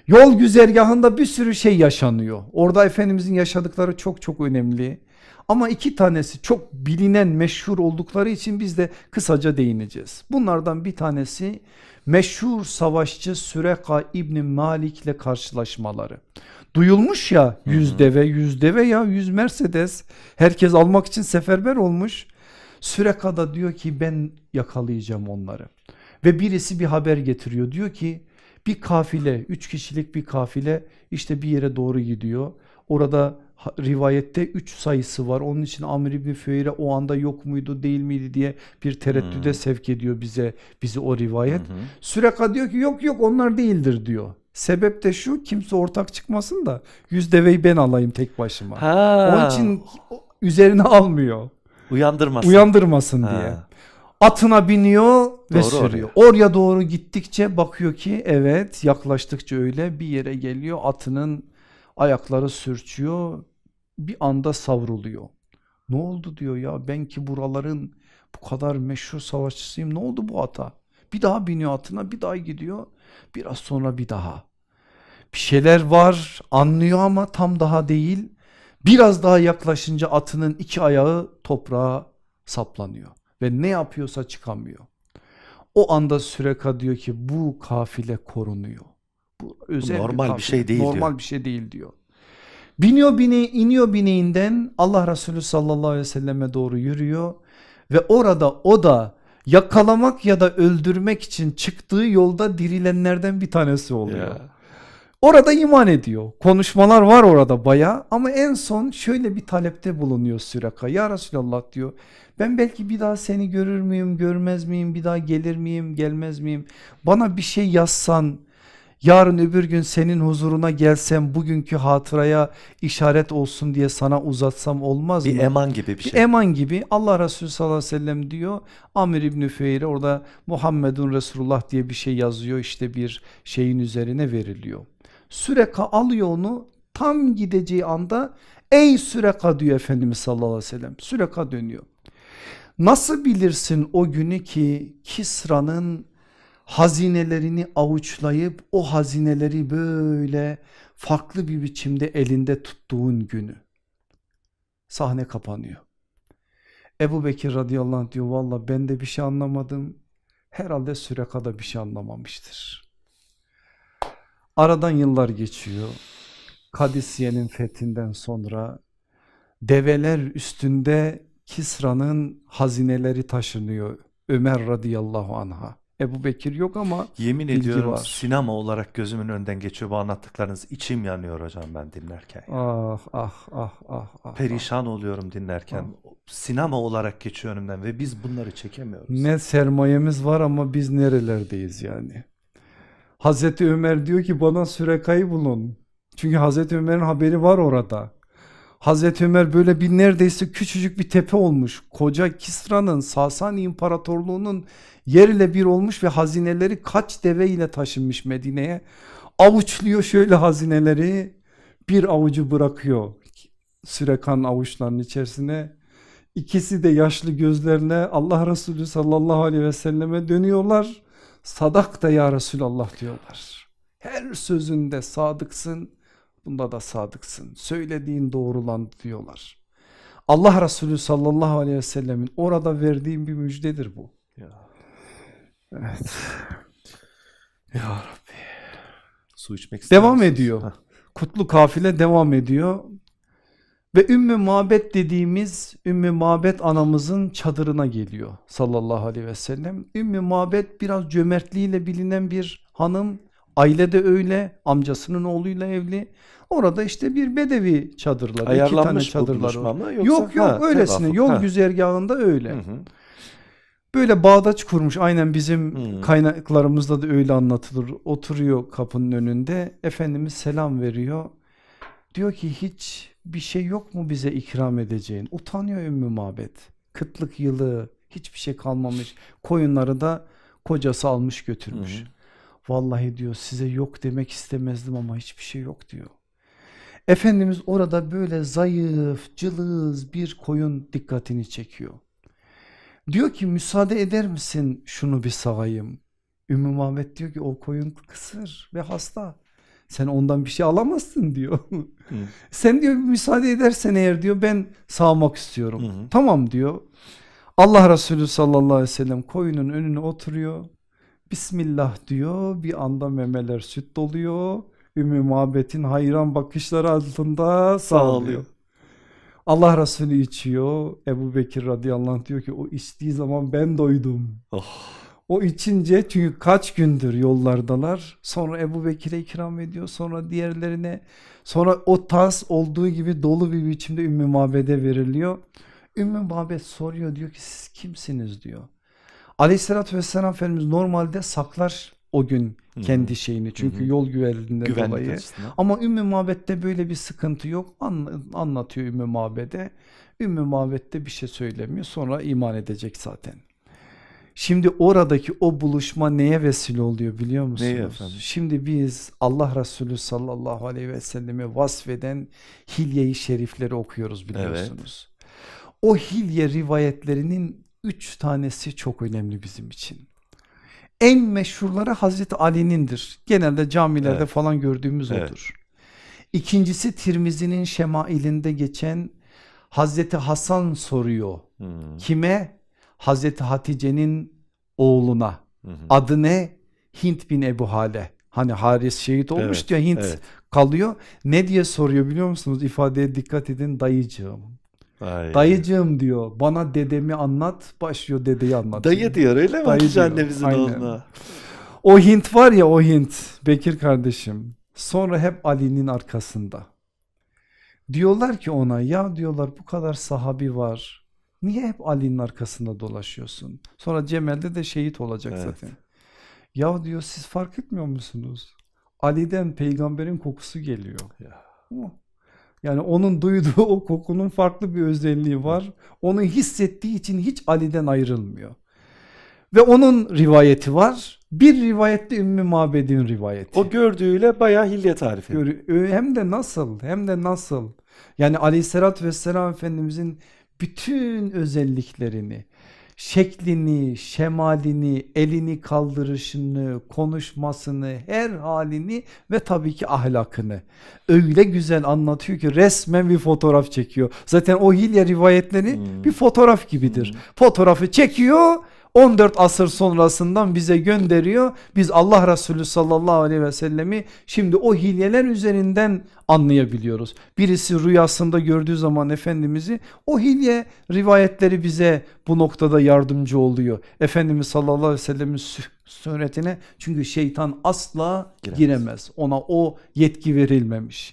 Yol güzergahında bir sürü şey yaşanıyor. Orada Efendimizin yaşadıkları çok çok önemli. Ama iki tanesi çok bilinen meşhur oldukları için biz de kısaca değineceğiz. Bunlardan bir tanesi meşhur savaşçı Süreka İbni Malik ile karşılaşmaları. Duyulmuş ya yüz deve yüz deve ya yüz Mercedes herkes almak için seferber olmuş. Süreka da diyor ki ben yakalayacağım onları ve birisi bir haber getiriyor diyor ki bir kafile, üç kişilik bir kafile işte bir yere doğru gidiyor. Orada rivayette üç sayısı var. Onun için Amr İbni Füheyre o anda yok muydu değil miydi diye bir tereddüde hmm. sevk ediyor bize bizi o rivayet. Hmm. Süreka diyor ki yok yok onlar değildir diyor. Sebep de şu kimse ortak çıkmasın da yüz deveyi ben alayım tek başıma. Ha. Onun için üzerine almıyor. Uyandırmasın. Uyandırmasın ha. diye. Atına biniyor Doğru ve sürüyor. Oraya. oraya doğru gittikçe bakıyor ki evet yaklaştıkça öyle bir yere geliyor atının ayakları sürçüyor bir anda savruluyor. Ne oldu diyor ya ben ki buraların bu kadar meşhur savaşçısıyım ne oldu bu ata? Bir daha biniyor atına bir daha gidiyor biraz sonra bir daha. Bir şeyler var anlıyor ama tam daha değil biraz daha yaklaşınca atının iki ayağı toprağa saplanıyor ve ne yapıyorsa çıkamıyor o anda Süreka diyor ki bu kafile korunuyor. Bu özel normal bir, bir şey değil normal diyor. bir şey değil diyor. Biniyor bineği, iniyor bineğinden Allah Resulü sallallahu aleyhi ve selleme doğru yürüyor ve orada o da yakalamak ya da öldürmek için çıktığı yolda dirilenlerden bir tanesi oluyor. Ya. Orada iman ediyor. Konuşmalar var orada baya ama en son şöyle bir talepte bulunuyor Süraka. Ya Resulallah diyor ben belki bir daha seni görür müyüm, görmez miyim, bir daha gelir miyim, gelmez miyim? Bana bir şey yazsan, yarın öbür gün senin huzuruna gelsem bugünkü hatıraya işaret olsun diye sana uzatsam olmaz bir mı? Bir eman gibi bir şey. Bir eman gibi Allah Resulü sallallahu aleyhi ve sellem diyor Amir İbni Füheyre orada Muhammedun Resulullah diye bir şey yazıyor işte bir şeyin üzerine veriliyor. Süreka alıyor onu tam gideceği anda ey Süreka diyor Efendimiz sallallahu aleyhi ve sellem Süreka dönüyor. Nasıl bilirsin o günü ki Kisra'nın hazinelerini avuçlayıp o hazineleri böyle farklı bir biçimde elinde tuttuğun günü. Sahne kapanıyor. Ebu Bekir radıyallahu anh diyor valla ben de bir şey anlamadım. Herhalde Süreka da bir şey anlamamıştır. Aradan yıllar geçiyor. Kadisiye'nin fethinden sonra develer üstünde Kisra'nın hazineleri taşınıyor Ömer radıyallahu anha. Ebu Bekir yok ama Yemin ediyorum var. sinema olarak gözümün önden geçiyor bu anlattıklarınız. içim yanıyor hocam ben dinlerken. Ah ah ah ah. ah, ah. Perişan ah. oluyorum dinlerken. Ah. Sinema olarak geçiyor önümden ve biz bunları çekemiyoruz. Ne sermayemiz var ama biz nerelerdeyiz yani. Hazreti Ömer diyor ki bana sürekayı bulun. Çünkü Hazreti Ömer'in haberi var orada. Hazreti Ömer böyle bir neredeyse küçücük bir tepe olmuş. Koca Kisra'nın Sasani İmparatorluğu'nun yerle bir olmuş ve hazineleri kaç deve ile taşınmış Medine'ye. Avuçluyor şöyle hazineleri bir avucu bırakıyor Sürekan avuçlarının içerisine. İkisi de yaşlı gözlerle Allah Resulü sallallahu aleyhi ve selleme dönüyorlar. Sadak da ya Resulallah diyorlar. Her sözünde sadıksın Bunda da sadıksın. Söylediğin doğrulandı diyorlar. Allah Resulü sallallahu aleyhi ve sellemin orada verdiğim bir müjdedir bu. Ya. Evet. Ya Rabbi. Su içmek ister Devam misiniz? ediyor. Heh. Kutlu kafile devam ediyor. Ve Ümmü Mabet dediğimiz Ümmü Mabet anamızın çadırına geliyor sallallahu aleyhi ve sellem. Ümmü Mabet biraz cömertliğiyle bilinen bir hanım Ailede öyle, amcasının oğluyla evli. Orada işte bir bedevi çadırları, Ayarlanmış iki tane çadırlar. Mı, yoksa, yok yok ha, öylesine tevafuk, yol ha. güzergahında öyle. Hı hı. Böyle bağdaç kurmuş aynen bizim hmm. kaynaklarımızda da öyle anlatılır. Oturuyor kapının önünde Efendimiz selam veriyor. Diyor ki hiç bir şey yok mu bize ikram edeceğin? Utanıyor Ümmü Mabet. Kıtlık yılı hiçbir şey kalmamış. Koyunları da kocası almış götürmüş. Hmm. Vallahi diyor size yok demek istemezdim ama hiçbir şey yok diyor. Efendimiz orada böyle zayıf, cılız bir koyun dikkatini çekiyor. Diyor ki müsaade eder misin şunu bir sağayım? Ümmü Muhammed diyor ki o koyun kısır ve hasta. Sen ondan bir şey alamazsın diyor. Hı. Sen diyor müsaade edersen eğer diyor ben sağmak istiyorum. Hı hı. Tamam diyor. Allah Resulü sallallahu aleyhi ve sellem koyunun önüne oturuyor. Bismillah diyor, bir anda memeler süt doluyor. Ümmü Mabet'in hayran bakışları altında sağlıyor. Allah Resulü içiyor. Ebu Bekir radıyallahu anh diyor ki o içtiği zaman ben doydum. Oh. O içince çünkü kaç gündür yollardalar sonra Ebu Bekir'e ikram ediyor sonra diğerlerine sonra o tas olduğu gibi dolu bir biçimde Ümmü Mabed'e veriliyor. Ümmü Mabed soruyor diyor ki siz kimsiniz diyor. Aleyhissalatü vesselam Efendimiz normalde saklar o gün kendi Hı şeyini çünkü Hı yol güvenliğinden Güvenlik dolayı açısından. ama Ümmü Mabed'de böyle bir sıkıntı yok An anlatıyor Ümmü Mabet'e Ümmü Mabed'de bir şey söylemiyor sonra iman edecek zaten. Şimdi oradaki o buluşma neye vesile oluyor biliyor musunuz? Neye Şimdi biz Allah Resulü sallallahu aleyhi ve selleme vasfeden Hilye-i Şerifleri okuyoruz biliyorsunuz. Evet. O Hilye rivayetlerinin Üç tanesi çok önemli bizim için. En meşhurları Hazreti Ali'nindir. Genelde camilerde evet. falan gördüğümüz evet. odur. İkincisi Tirmizi'nin şemailinde geçen Hazreti Hasan soruyor. Hmm. Kime? Hazreti Hatice'nin oğluna. Hmm. Adı ne? Hint bin Ebu Hale. Hani Haris şehit olmuş evet, diyor Hint evet. kalıyor. Ne diye soruyor biliyor musunuz? İfadeye dikkat edin dayıcığım. Ay. Dayıcığım diyor bana dedemi anlat başlıyor dedeyi anlat. Dayı diyor öyle mi? Dayı annemizin oğluna. O Hint var ya o Hint Bekir kardeşim sonra hep Ali'nin arkasında. Diyorlar ki ona ya diyorlar bu kadar sahabi var niye hep Ali'nin arkasında dolaşıyorsun? Sonra Cemal'de de şehit olacak evet. zaten. Ya diyor siz fark etmiyor musunuz? Ali'den peygamberin kokusu geliyor. Ya. Yani onun duyduğu o kokunun farklı bir özelliği var. Onu hissettiği için hiç Ali'den ayrılmıyor. Ve onun rivayeti var. Bir rivayette Ümmü Mabed'in rivayeti. O gördüğüyle bayağı hilye tarif ediyor. hem de nasıl hem de nasıl. Yani ve vesselam Efendimizin bütün özelliklerini şeklini, şemalini, elini kaldırışını, konuşmasını, her halini ve tabii ki ahlakını öyle güzel anlatıyor ki resmen bir fotoğraf çekiyor. Zaten o hilya rivayetleri hmm. bir fotoğraf gibidir. Hmm. Fotoğrafı çekiyor 14 asır sonrasından bize gönderiyor. Biz Allah Resulü sallallahu aleyhi ve sellemi şimdi o hilyeler üzerinden anlayabiliyoruz. Birisi rüyasında gördüğü zaman Efendimiz'i o hilye rivayetleri bize bu noktada yardımcı oluyor. Efendimiz sallallahu aleyhi ve sellemin suretine çünkü şeytan asla giremez. giremez. Ona o yetki verilmemiş.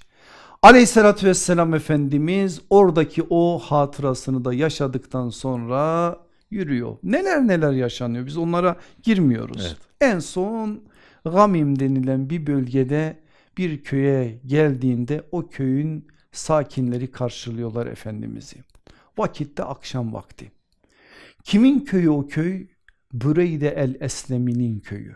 Aleyhissalatü vesselam Efendimiz oradaki o hatırasını da yaşadıktan sonra yürüyor. Neler neler yaşanıyor biz onlara girmiyoruz. Evet. En son Gamim denilen bir bölgede bir köye geldiğinde o köyün sakinleri karşılıyorlar Efendimiz'i. Vakitte akşam vakti. Kimin köyü o köy? Büreyde el Eslemi'nin köyü.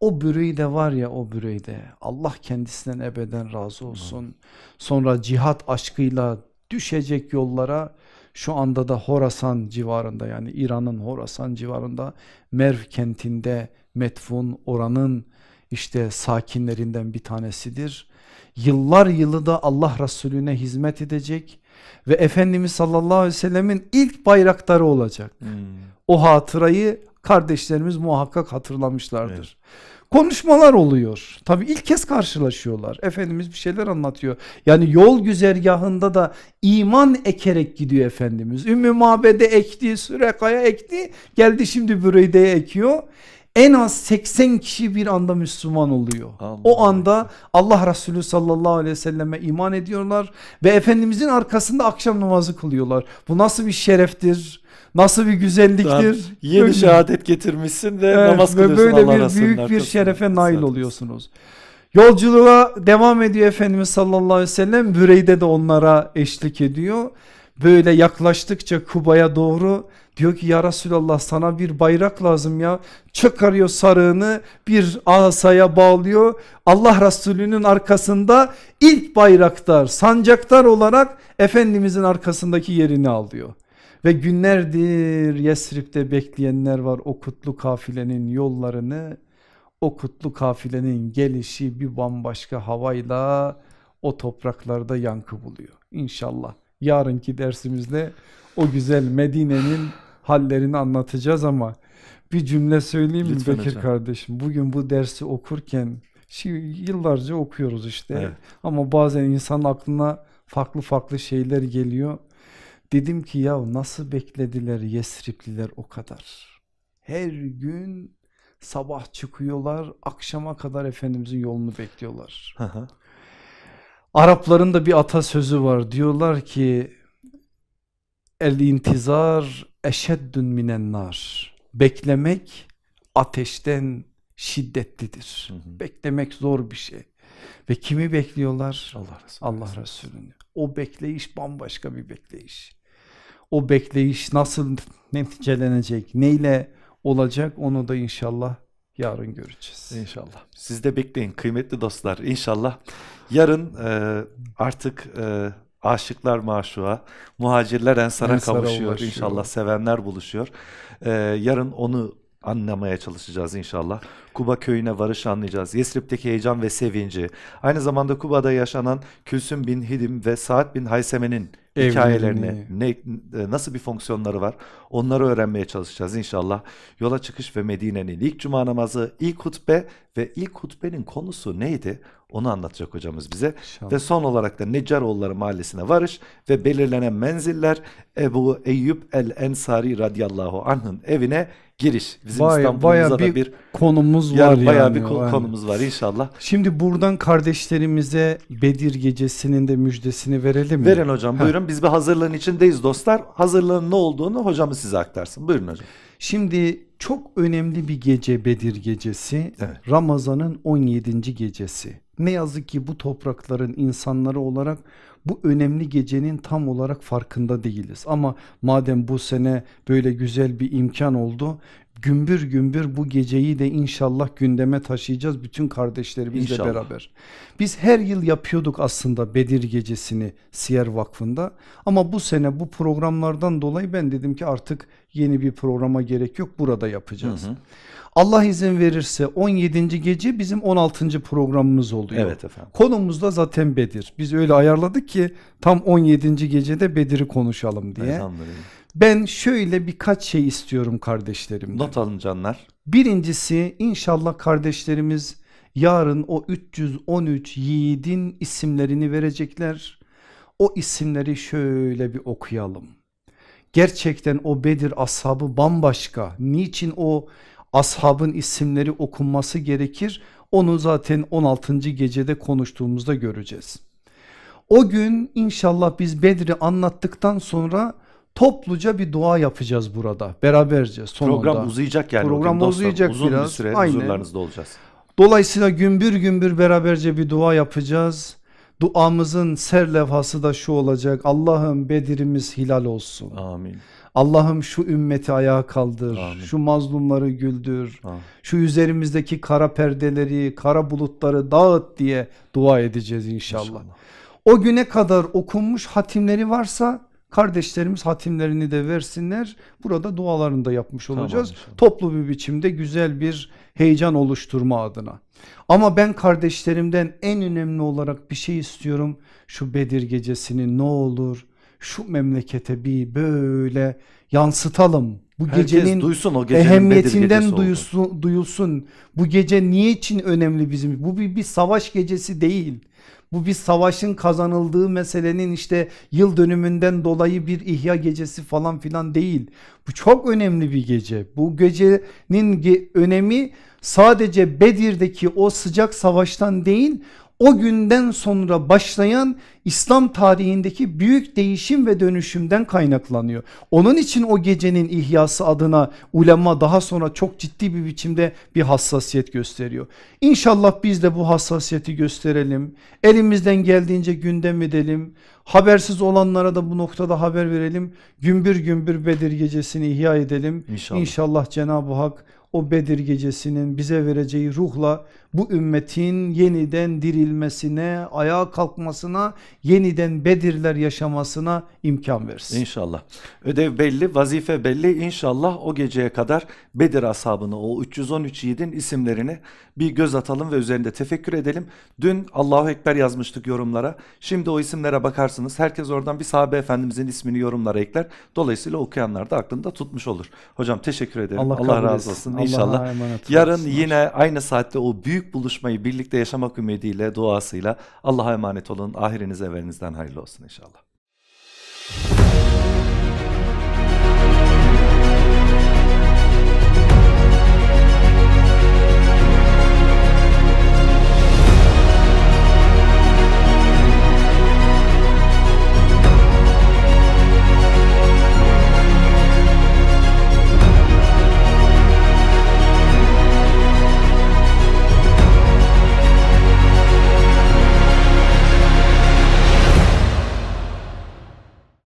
O büreyde var ya o büreyde Allah kendisinden ebeden razı olsun. Sonra cihat aşkıyla düşecek yollara şu anda da Horasan civarında yani İran'ın Horasan civarında Merv kentinde metfun oranın işte sakinlerinden bir tanesidir. Yıllar yılı da Allah Resulüne hizmet edecek ve Efendimiz sallallahu aleyhi ve sellemin ilk bayraktarı olacak. Hmm. O hatırayı kardeşlerimiz muhakkak hatırlamışlardır. Evet konuşmalar oluyor. Tabi ilk kez karşılaşıyorlar. Efendimiz bir şeyler anlatıyor. Yani yol güzergahında da iman ekerek gidiyor Efendimiz. Ümmü Mabede ekti, Süreka'ya ekti. Geldi şimdi Büreyde'ye ekiyor en az 80 kişi bir anda Müslüman oluyor. Allah o anda Allah Resulü sallallahu aleyhi ve selleme iman ediyorlar ve Efendimizin arkasında akşam namazı kılıyorlar. Bu nasıl bir şereftir? Nasıl bir güzelliktir. Daha yeni böyle, şehadet getirmişsin ve evet, namaz kılıyorsun böyle Allah bir büyük bir şerefe nail oluyorsunuz. Yolculuğa devam ediyor Efendimiz sallallahu aleyhi ve sellem. Büreyde de onlara eşlik ediyor. Böyle yaklaştıkça Kuba'ya doğru diyor ki ya Resulallah sana bir bayrak lazım ya. Çıkarıyor sarığını bir asaya bağlıyor. Allah Resulü'nün arkasında ilk bayraktar sancaktar olarak Efendimizin arkasındaki yerini alıyor. Ve günlerdir Yesrib'de bekleyenler var o kutlu kafilenin yollarını. O kutlu kafilenin gelişi bir bambaşka havayla o topraklarda yankı buluyor. İnşallah yarınki dersimizde o güzel Medine'nin hallerini anlatacağız ama bir cümle söyleyeyim mi Bekir hocam. kardeşim? Bugün bu dersi okurken şimdi yıllarca okuyoruz işte evet. ama bazen insan aklına farklı farklı şeyler geliyor. Dedim ki ya nasıl beklediler Yesripliler o kadar. Her gün sabah çıkıyorlar akşama kadar Efendimizin yolunu bekliyorlar. Arapların da bir atasözü var diyorlar ki el intizar eşeddün minen beklemek ateşten şiddetlidir. Hı hı. Beklemek zor bir şey. Ve kimi bekliyorlar? Allah Resulü. Allah Resulü'nü. O bekleyiş bambaşka bir bekleyiş o bekleyiş nasıl neticelenecek, neyle olacak onu da inşallah yarın göreceğiz. İnşallah. Siz de bekleyin kıymetli dostlar İnşallah Yarın e, artık e, aşıklar maşuğa, muhacirler ensara, ensara kavuşuyor ulaşıyor. inşallah sevenler buluşuyor. E, yarın onu anlamaya çalışacağız inşallah. Kuba köyüne varış anlayacağız. Yesrib'deki heyecan ve sevinci. Aynı zamanda Kuba'da yaşanan Külsüm bin Hidim ve Saad bin Hayseme'nin hikayelerini, ne, e, nasıl bir fonksiyonları var onları öğrenmeye çalışacağız inşallah. Yola çıkış ve Medine'nin ilk cuma namazı, ilk hutbe ve ilk hutbenin konusu neydi? Onu anlatacak hocamız bize. İnşallah. Ve son olarak da Necaroğulları Mahallesi'ne varış ve belirlenen menziller Ebu Eyyub el Ensari radiyallahu anh'ın evine giriş. Bizim baya, İstanbul'umuza baya bir da bir konumuz var yani. Bayağı bir yani. konumuz var inşallah. Şimdi buradan kardeşlerimize Bedir gecesinin de müjdesini verelim mi? Verin hocam buyurun. Biz bir hazırlığın içindeyiz dostlar. Hazırlığın ne olduğunu hocamız size aktarsın. Buyurun hocam. Şimdi çok önemli bir gece Bedir gecesi. Evet. Ramazan'ın 17. gecesi. Ne yazık ki bu toprakların insanları olarak bu önemli gecenin tam olarak farkında değiliz. Ama madem bu sene böyle güzel bir imkan oldu gümbür gümbür bu geceyi de inşallah gündeme taşıyacağız bütün kardeşlerimizle beraber. Biz her yıl yapıyorduk aslında Bedir gecesini Siyer Vakfı'nda ama bu sene bu programlardan dolayı ben dedim ki artık yeni bir programa gerek yok burada yapacağız. Hı hı. Allah izin verirse 17. gece bizim 16. programımız oluyor. Evet efendim. Konumuz da zaten Bedir. Biz öyle ayarladık ki tam 17. gecede Bedir'i konuşalım diye. Ben şöyle birkaç şey istiyorum kardeşlerim. Not alın canlar. Birincisi inşallah kardeşlerimiz yarın o 313 yiğidin isimlerini verecekler. O isimleri şöyle bir okuyalım. Gerçekten o Bedir ashabı bambaşka. Niçin o ashabın isimleri okunması gerekir. Onu zaten 16. gecede konuştuğumuzda göreceğiz. O gün inşallah biz Bedri anlattıktan sonra topluca bir dua yapacağız burada beraberce sonunda. Program uzayacak yani. Program dostlar, uzayacak uzun biraz. Uzun bir süre Aynen. huzurlarınızda olacağız. Dolayısıyla gümbür gümbür beraberce bir dua yapacağız. Duamızın serlevhası da şu olacak. Allah'ım Bedir'imiz hilal olsun. Amin. Allah'ım şu ümmeti ayağa kaldır, Amin. şu mazlumları güldür, Amin. şu üzerimizdeki kara perdeleri, kara bulutları dağıt diye dua edeceğiz inşallah. inşallah. O güne kadar okunmuş hatimleri varsa kardeşlerimiz hatimlerini de versinler. Burada dualarını da yapmış olacağız. Tamam, Toplu bir biçimde güzel bir heyecan oluşturma adına. Ama ben kardeşlerimden en önemli olarak bir şey istiyorum. Şu Bedir gecesini ne olur şu memlekete bir böyle yansıtalım. Bu Herkes gecenin duysun o gecenin ehemmiyetinden duyulsun, duyulsun. Bu gece niye için önemli bizim? Bu bir, bir savaş gecesi değil. Bu bir savaşın kazanıldığı meselenin işte yıl dönümünden dolayı bir ihya gecesi falan filan değil. Bu çok önemli bir gece. Bu gecenin önemi sadece Bedir'deki o sıcak savaştan değil o günden sonra başlayan İslam tarihindeki büyük değişim ve dönüşümden kaynaklanıyor. Onun için o gecenin ihyası adına ulema daha sonra çok ciddi bir biçimde bir hassasiyet gösteriyor. İnşallah biz de bu hassasiyeti gösterelim. Elimizden geldiğince gündem edelim. Habersiz olanlara da bu noktada haber verelim. Gümbür gümbür Bedir gecesini ihya edelim. İnşallah, İnşallah Cenab-ı Hak o Bedir gecesinin bize vereceği ruhla bu ümmetin yeniden dirilmesine, ayağa kalkmasına, yeniden Bedirler yaşamasına imkan versin. İnşallah. Ödev belli, vazife belli. İnşallah o geceye kadar Bedir ashabını, o 313 yiğidin isimlerini bir göz atalım ve üzerinde tefekkür edelim. Dün Allahu Ekber yazmıştık yorumlara. Şimdi o isimlere bakarsınız. Herkes oradan bir sahabe efendimizin ismini yorumlara ekler. Dolayısıyla okuyanlar da aklında tutmuş olur. Hocam teşekkür ederim. Allah, Allah razı olsun. İnşallah. Yarın yine aynı saatte o büyük büyük buluşmayı birlikte yaşamak ümidiyle, duasıyla Allah'a emanet olun. Ahiriniz evrenizden hayırlı olsun inşallah.